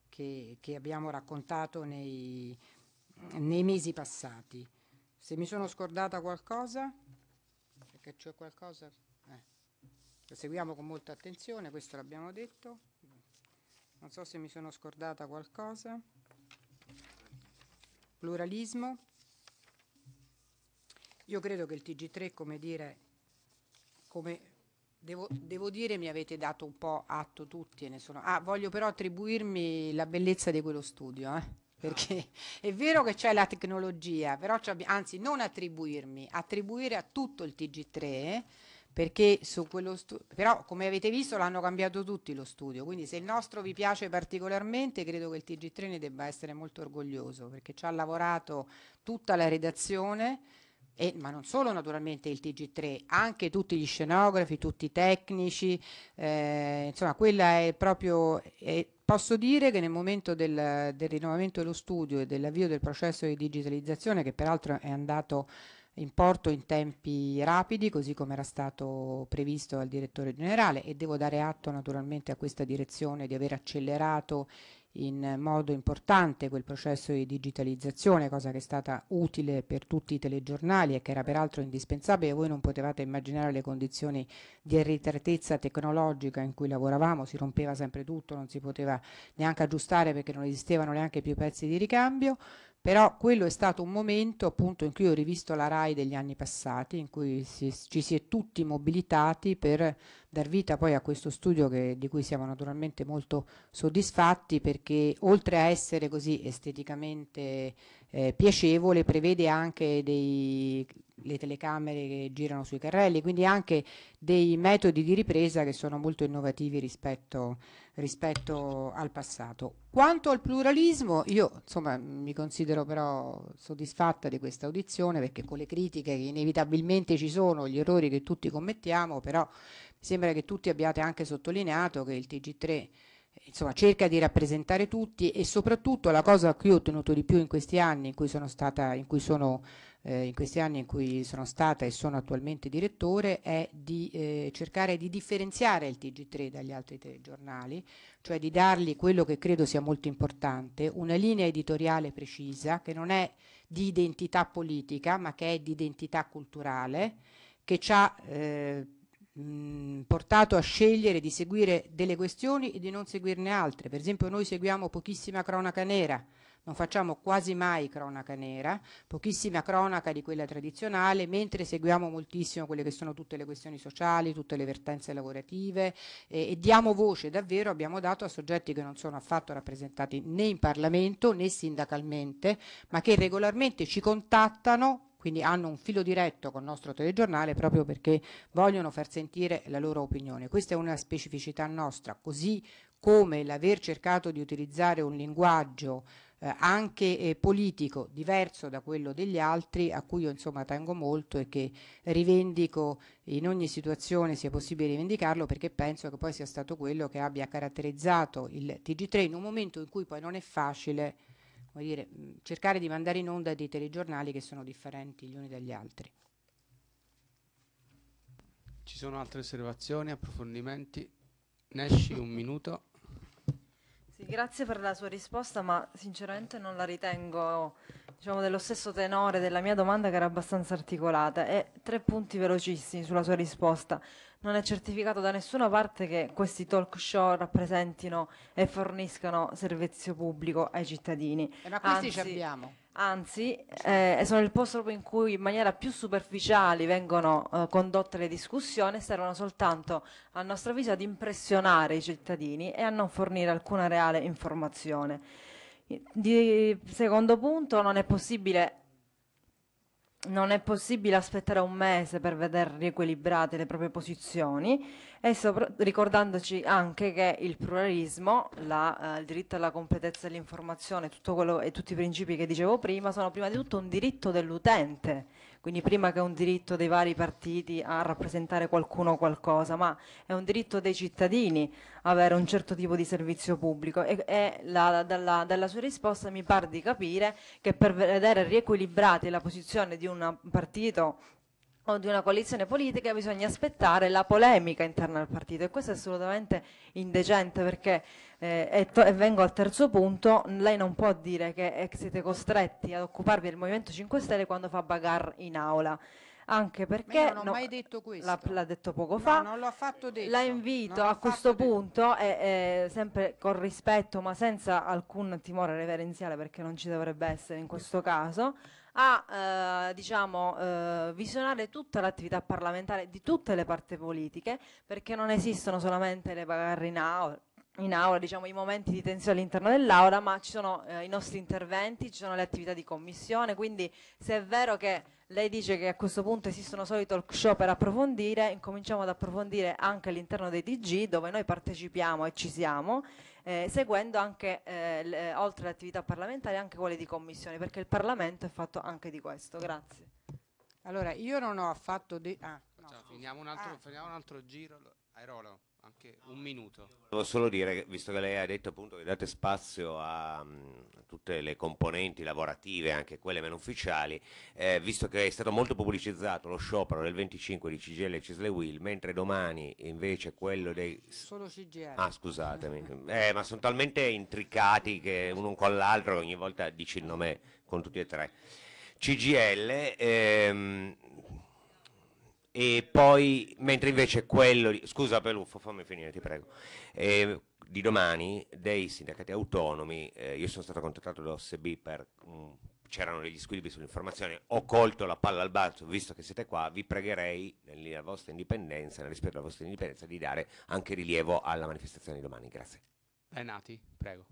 che, che abbiamo raccontato nei, nei, mesi passati. Se mi sono scordata qualcosa, perché c'è qualcosa, eh. lo seguiamo con molta attenzione, questo l'abbiamo detto. Non so se mi sono scordata qualcosa. Pluralismo. Io credo che il TG3, come dire, come Devo, devo, dire mi avete dato un po' atto tutti e ne sono... Ah, voglio però attribuirmi la bellezza di quello studio, eh? perché è vero che c'è la tecnologia, però anzi non attribuirmi, attribuire a tutto il TG3, eh? perché su quello studio... Però come avete visto l'hanno cambiato tutti lo studio, quindi se il nostro vi piace particolarmente credo che il TG3 ne debba essere molto orgoglioso, perché ci ha lavorato tutta la redazione e, ma non solo naturalmente il TG3, anche tutti gli scenografi, tutti i tecnici, eh, insomma quella è proprio, è, eh, posso dire che nel momento del, del rinnovamento dello studio e dell'avvio del processo di digitalizzazione, che peraltro è andato in porto in tempi rapidi, così come era stato previsto dal direttore generale e devo dare atto naturalmente a questa direzione di aver accelerato in modo importante quel processo di digitalizzazione, cosa che è stata utile per tutti i telegiornali e che era peraltro indispensabile. Voi non potevate immaginare le condizioni di arretratezza tecnologica in cui lavoravamo, si rompeva sempre tutto, non si poteva neanche aggiustare perché non esistevano neanche più pezzi di ricambio però quello è stato un momento appunto in cui ho rivisto la RAI degli anni passati, in cui si, ci si è tutti mobilitati per dar vita poi a questo studio che, di cui siamo naturalmente molto soddisfatti perché oltre a essere così esteticamente eh, piacevole prevede anche dei, le telecamere che girano sui carrelli, quindi anche dei metodi di ripresa che sono molto innovativi rispetto a rispetto al passato. Quanto al pluralismo, io insomma, mi considero però soddisfatta di questa audizione perché con le critiche che inevitabilmente ci sono, gli errori che tutti commettiamo, però mi sembra che tutti abbiate anche sottolineato che il TG3 insomma, cerca di rappresentare tutti e soprattutto la cosa a cui ho ottenuto di più in questi anni in cui sono stata in cui sono eh, in questi anni in cui sono stata e sono attualmente direttore è di eh, cercare di differenziare il TG3 dagli altri telegiornali, cioè di dargli quello che credo sia molto importante, una linea editoriale precisa che non è di identità politica ma che è di identità culturale, che ci ha... Eh, Mh, mm, portato a scegliere di seguire delle questioni e di non seguirne altre. Per esempio noi seguiamo pochissima cronaca nera, non facciamo quasi mai cronaca nera, pochissima cronaca di quella tradizionale, mentre seguiamo moltissimo quelle che sono tutte le questioni sociali, tutte le vertenze lavorative eh, e diamo voce davvero, abbiamo dato a soggetti che non sono affatto rappresentati né in Parlamento né sindacalmente, ma che regolarmente ci contattano quindi hanno un filo diretto con il nostro telegiornale proprio perché vogliono far sentire la loro opinione. Questa è una specificità nostra, così come l'aver cercato di utilizzare un linguaggio eh, anche eh, politico, diverso da quello degli altri, a cui io insomma tengo molto e che rivendico in ogni situazione sia possibile rivendicarlo perché penso che poi sia stato quello che abbia caratterizzato il TG3 in un momento in cui poi non è facile dire, mm, cercare di mandare in onda dei telegiornali che sono differenti gli uni dagli altri. Ci sono altre osservazioni, approfondimenti? Nesci un minuto. Sì, grazie per la sua risposta, ma sinceramente non la ritengo diciamo, dello stesso tenore della mia domanda che era abbastanza articolata. E tre punti velocissimi sulla sua risposta. Non è certificato da nessuna parte che questi talk show rappresentino e forniscano servizio pubblico ai cittadini. ma questi Anzi, ci abbiamo anzi eh, sono il posto proprio in cui in maniera più superficiale vengono eh, condotte le discussioni e servono soltanto a nostro avviso ad impressionare i cittadini e a non fornire alcuna reale informazione. Di, secondo punto non è possibile non è possibile aspettare un mese per vedere riequilibrate le proprie posizioni e sopra- ricordandoci anche che il pluralismo, la, eh, il diritto alla completezza dell'informazione quello, e tutti i principi che dicevo prima sono prima di tutto un diritto dell'utente quindi prima che un diritto dei vari partiti a rappresentare qualcuno o qualcosa, ma è un diritto dei cittadini avere un certo tipo di servizio pubblico e, e la, dalla, dalla, sua risposta mi pare di capire che per vedere riequilibrati la posizione di un partito o di una coalizione politica bisogna aspettare la polemica interna al partito e questo è assolutamente indecente perché eh, e, e, vengo al terzo punto, lei non può dire che eh, siete costretti ad occuparvi del Movimento 5 Stelle quando fa bagarre in aula. Anche perché Ma non no, mai detto questo. L'ha, detto poco fa. No, non l'ho fatto detto. La invito a questo detto. punto, e, e, sempre con rispetto ma senza alcun timore reverenziale perché non ci dovrebbe essere in questo caso, a eh, diciamo, eh, visionare tutta l'attività parlamentare di tutte le parti politiche, perché non esistono solamente le bagarre in aula, in aula, diciamo, i momenti di tensione all'interno dell'aula, ma ci sono eh, i nostri interventi, ci sono le attività di commissione, quindi se è vero che lei dice che a questo punto esistono solo i talk show per approfondire, incominciamo ad approfondire anche all'interno dei DG dove noi partecipiamo e ci siamo, eh, seguendo anche, eh, le, eh, oltre alle attività parlamentari, anche quelle di commissione, perché il Parlamento è fatto anche di questo. Grazie. Allora, io non ho affatto... Di... ah, no. Facciamo, finiamo, un altro, ah. finiamo, un altro, giro. Airolo anche un minuto. Volevo solo dire, visto che lei ha detto appunto che date spazio a, mm, a tutte le componenti lavorative, anche quelle meno ufficiali, eh, visto che è stato molto pubblicizzato lo sciopero del 25 di CGL e Cisle Will, mentre domani invece quello dei... Solo CGL. Ah, scusatemi, *laughs* eh, ma sono talmente intricati che uno con l'altro ogni volta dici il nome con tutti e tre. CGL, ehm, e poi mentre invece quello di, scusa Peluffo fammi finire ti prego eh, di domani dei sindacati autonomi eh, io sono stato contattato dall'OSB per um, c'erano degli squilibri sull'informazione ho colto la palla al balzo visto che siete qua vi pregherei nella vostra indipendenza nel rispetto della vostra indipendenza di dare anche rilievo alla manifestazione di domani grazie Benati eh, prego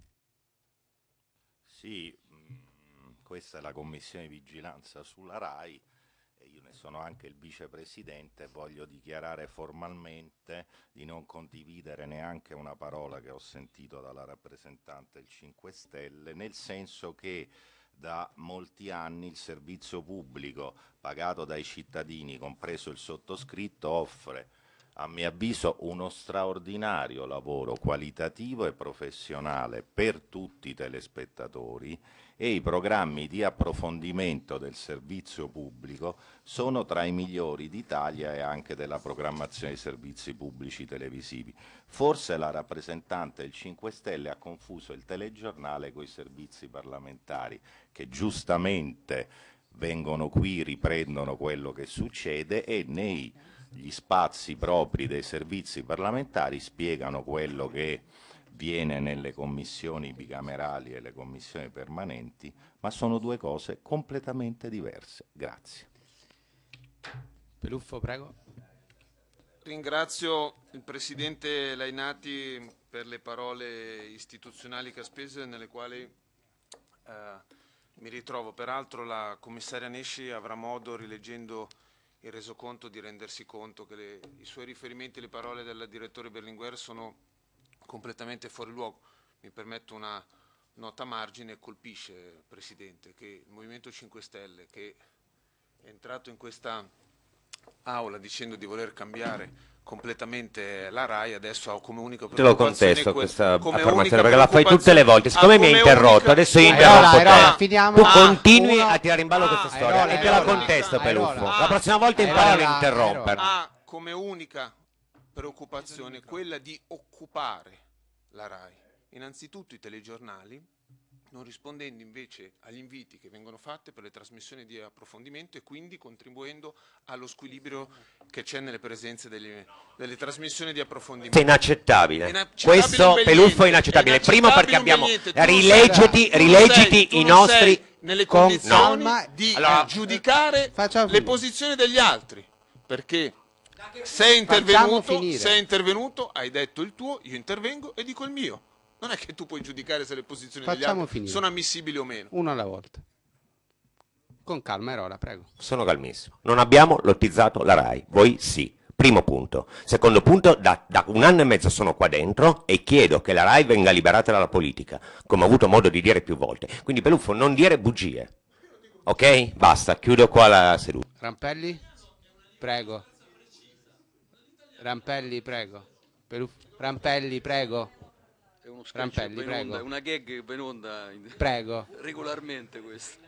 sì mm, questa è la commissione di vigilanza sulla RAI e io ne sono anche il vicepresidente, voglio dichiarare formalmente di non condividere neanche una parola che ho sentito dalla rappresentante del 5 Stelle, nel senso che da molti anni il servizio pubblico pagato dai cittadini, compreso il sottoscritto, offre a mio avviso uno straordinario lavoro qualitativo e professionale per tutti i telespettatori e i programmi di approfondimento del servizio pubblico sono tra i migliori d'Italia e anche della programmazione dei servizi pubblici televisivi. Forse la rappresentante del 5 Stelle ha confuso il telegiornale con i servizi parlamentari che giustamente vengono qui, riprendono quello che succede e nei gli spazi propri dei servizi parlamentari spiegano quello che viene nelle commissioni bicamerali e le commissioni permanenti, ma sono due cose completamente diverse. Grazie. Peluffo, prego. Ringrazio il Presidente Lainati per le parole istituzionali che ha speso e nelle quali eh, mi ritrovo. Peraltro la Commissaria Nesci avrà modo, rileggendo il resoconto di rendersi conto che le, i suoi riferimenti e le parole del direttore Berlinguer sono completamente fuori luogo. Mi permetto una nota margine, colpisce, Presidente, che il Movimento 5 Stelle, che è entrato in questa aula dicendo di voler cambiare completamente la RAI adesso ho come unico te lo contesto questa affermazione perché la fai tutte le volte siccome mi hai ah, interrotto adesso io interrompo te Airola, tu continui a tirare in ballo ah, questa storia e te la contesto Peluffo la prossima volta impari a interrompere ha ah, come unica preoccupazione quella di occupare la RAI innanzitutto i telegiornali non rispondendo invece agli inviti che vengono fatti per le trasmissioni di approfondimento e quindi contribuendo allo squilibrio che c'è nelle presenze degli, delle trasmissioni di approfondimento. È inaccettabile. È inaccettabile Questo Peluffo è inaccettabile. È inaccettabile. Primo perché abbiamo rileggiti, rileggiti sei, i nostri nelle condizioni no. di eh, allora, giudicare le posizioni degli altri, perché sei intervenuto, sei intervenuto, hai detto il tuo, io intervengo e dico il mio non è che tu puoi giudicare se le posizioni Facciamo degli altri finire. sono ammissibili o meno. Una alla volta. Con calma, Erola, prego. Sono calmissimo. Non abbiamo lottizzato la RAI, voi sì. Primo punto. Secondo punto, da, da, un anno e mezzo sono qua dentro e chiedo che la RAI venga liberata dalla politica, come ho avuto modo di dire più volte. Quindi Peluffo, non dire bugie. Ok? Basta, chiudo qua la seduta. Rampelli? Prego. Rampelli, prego. Rampelli, prego è uno Rampelli, prego. Onda, una gag che va onda prego. regolarmente questa.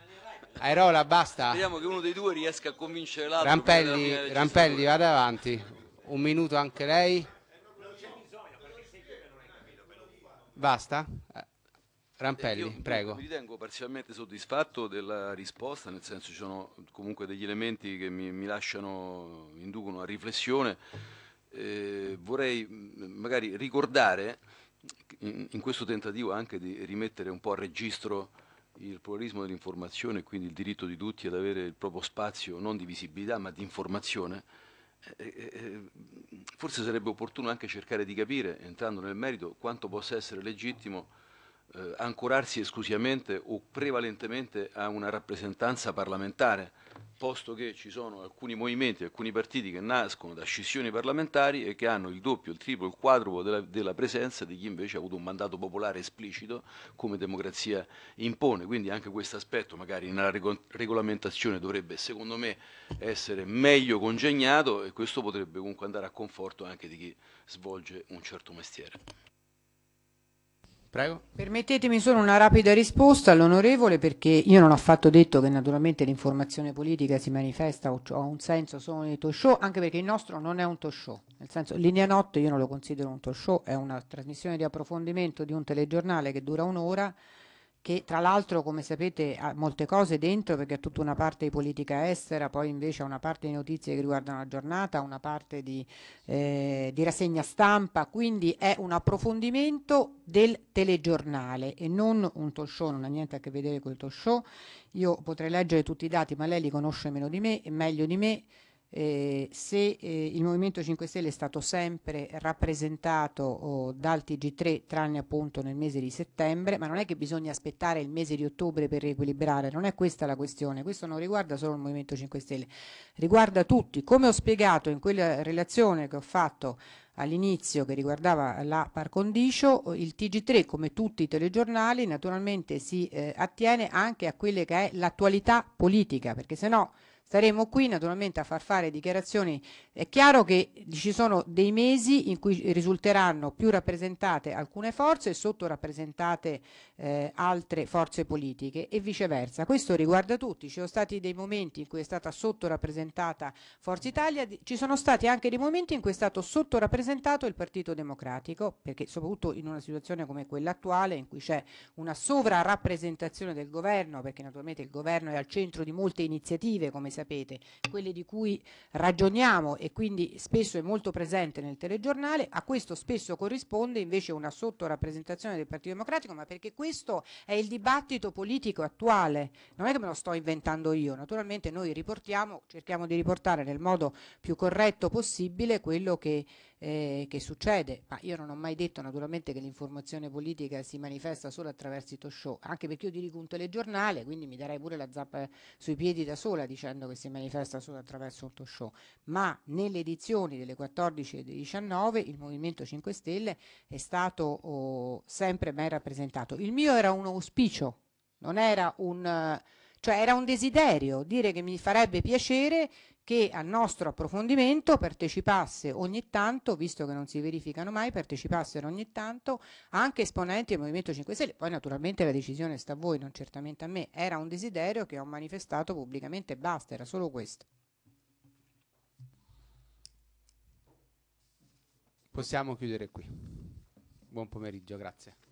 Airola, basta. Speriamo che uno dei due riesca a convincere l'altro. Rampelli, Rampelli, vada avanti. Un minuto anche lei. Basta. Eh, Rampelli, eh, prego. Mi ritengo parzialmente soddisfatto della risposta, nel senso ci sono comunque degli elementi che mi, mi lasciano, mi inducono a riflessione. Eh, vorrei mm, magari ricordare in, in questo tentativo anche di rimettere un po' a registro il pluralismo dell'informazione quindi il diritto di tutti ad avere il proprio spazio non di visibilità ma di informazione, eh, eh, eh forse sarebbe opportuno anche cercare di capire, entrando nel merito, quanto possa essere legittimo eh, ancorarsi esclusivamente o prevalentemente a una rappresentanza parlamentare posto che ci sono alcuni movimenti, alcuni partiti che nascono da scissioni parlamentari e che hanno il doppio, il triplo, il quadruplo della, della, presenza di chi invece ha avuto un mandato popolare esplicito come democrazia impone. Quindi anche questo aspetto magari nella regolamentazione dovrebbe secondo me essere meglio congegnato e questo potrebbe comunque andare a conforto anche di chi svolge un certo mestiere. Prego. Permettetemi solo una rapida risposta all'onorevole perché io non ho affatto detto che naturalmente l'informazione politica si manifesta o ha un senso solo nei talk show, anche perché il nostro non è un talk show, nel senso Linea Notte io non lo considero un talk show, è una trasmissione di approfondimento di un telegiornale che dura un'ora che tra l'altro come sapete ha molte cose dentro perché ha tutta una parte di politica estera, poi invece ha una parte di notizie che riguardano la giornata, una parte di, eh, di rassegna stampa, quindi è un approfondimento del telegiornale e non un talk show, non ha niente a che vedere con il talk show, io potrei leggere tutti i dati ma lei li conosce meno di me e meglio di me, eh, se eh, il Movimento 5 Stelle è stato sempre rappresentato oh, dal TG3 tranne appunto nel mese di settembre, ma non è che bisogna aspettare il mese di ottobre per riequilibrare, non è questa la questione, questo non riguarda solo il Movimento 5 Stelle, riguarda tutti. Come ho spiegato in quella relazione che ho fatto all'inizio che riguardava la par condicio, il TG3 come tutti i telegiornali naturalmente si eh, attiene anche a quella che è l'attualità politica, perché se no Saremo qui naturalmente a far fare dichiarazioni. È chiaro che ci sono dei mesi in cui risulteranno più rappresentate alcune forze e sottorappresentate eh, altre forze politiche e viceversa. Questo riguarda tutti. Ci sono stati dei momenti in cui è stata sottorappresentata Forza Italia, ci sono stati anche dei momenti in cui è stato sottorappresentato il Partito Democratico, perché soprattutto in una situazione come quella attuale in cui c'è una sovrarappresentazione del governo, perché naturalmente il governo è al centro di molte iniziative come si sapete, quelle di cui ragioniamo e quindi spesso è molto presente nel telegiornale, a questo spesso corrisponde invece una sottorappresentazione del Partito Democratico, ma perché questo è il dibattito politico attuale, non è che me lo sto inventando io, naturalmente noi riportiamo, cerchiamo di riportare nel modo più corretto possibile quello che, eh, che succede, ma io non ho mai detto naturalmente che l'informazione politica si manifesta solo attraverso i talk show, anche perché io dirigo un telegiornale, quindi mi darei pure la zappa sui piedi da sola dicendo dicendo che si manifesta solo attraverso il tuo show, ma nelle edizioni delle 14 e delle 19 il Movimento 5 Stelle è stato oh, sempre ben rappresentato. Il mio era un auspicio, non era un... cioè era un desiderio, dire che mi farebbe piacere che al nostro approfondimento partecipasse ogni tanto, visto che non si verificano mai, partecipassero ogni tanto anche esponenti del Movimento 5 Stelle. Poi naturalmente la decisione sta a voi, non certamente a me. Era un desiderio che ho manifestato pubblicamente e basta, era solo questo. Possiamo chiudere qui. Buon pomeriggio, grazie.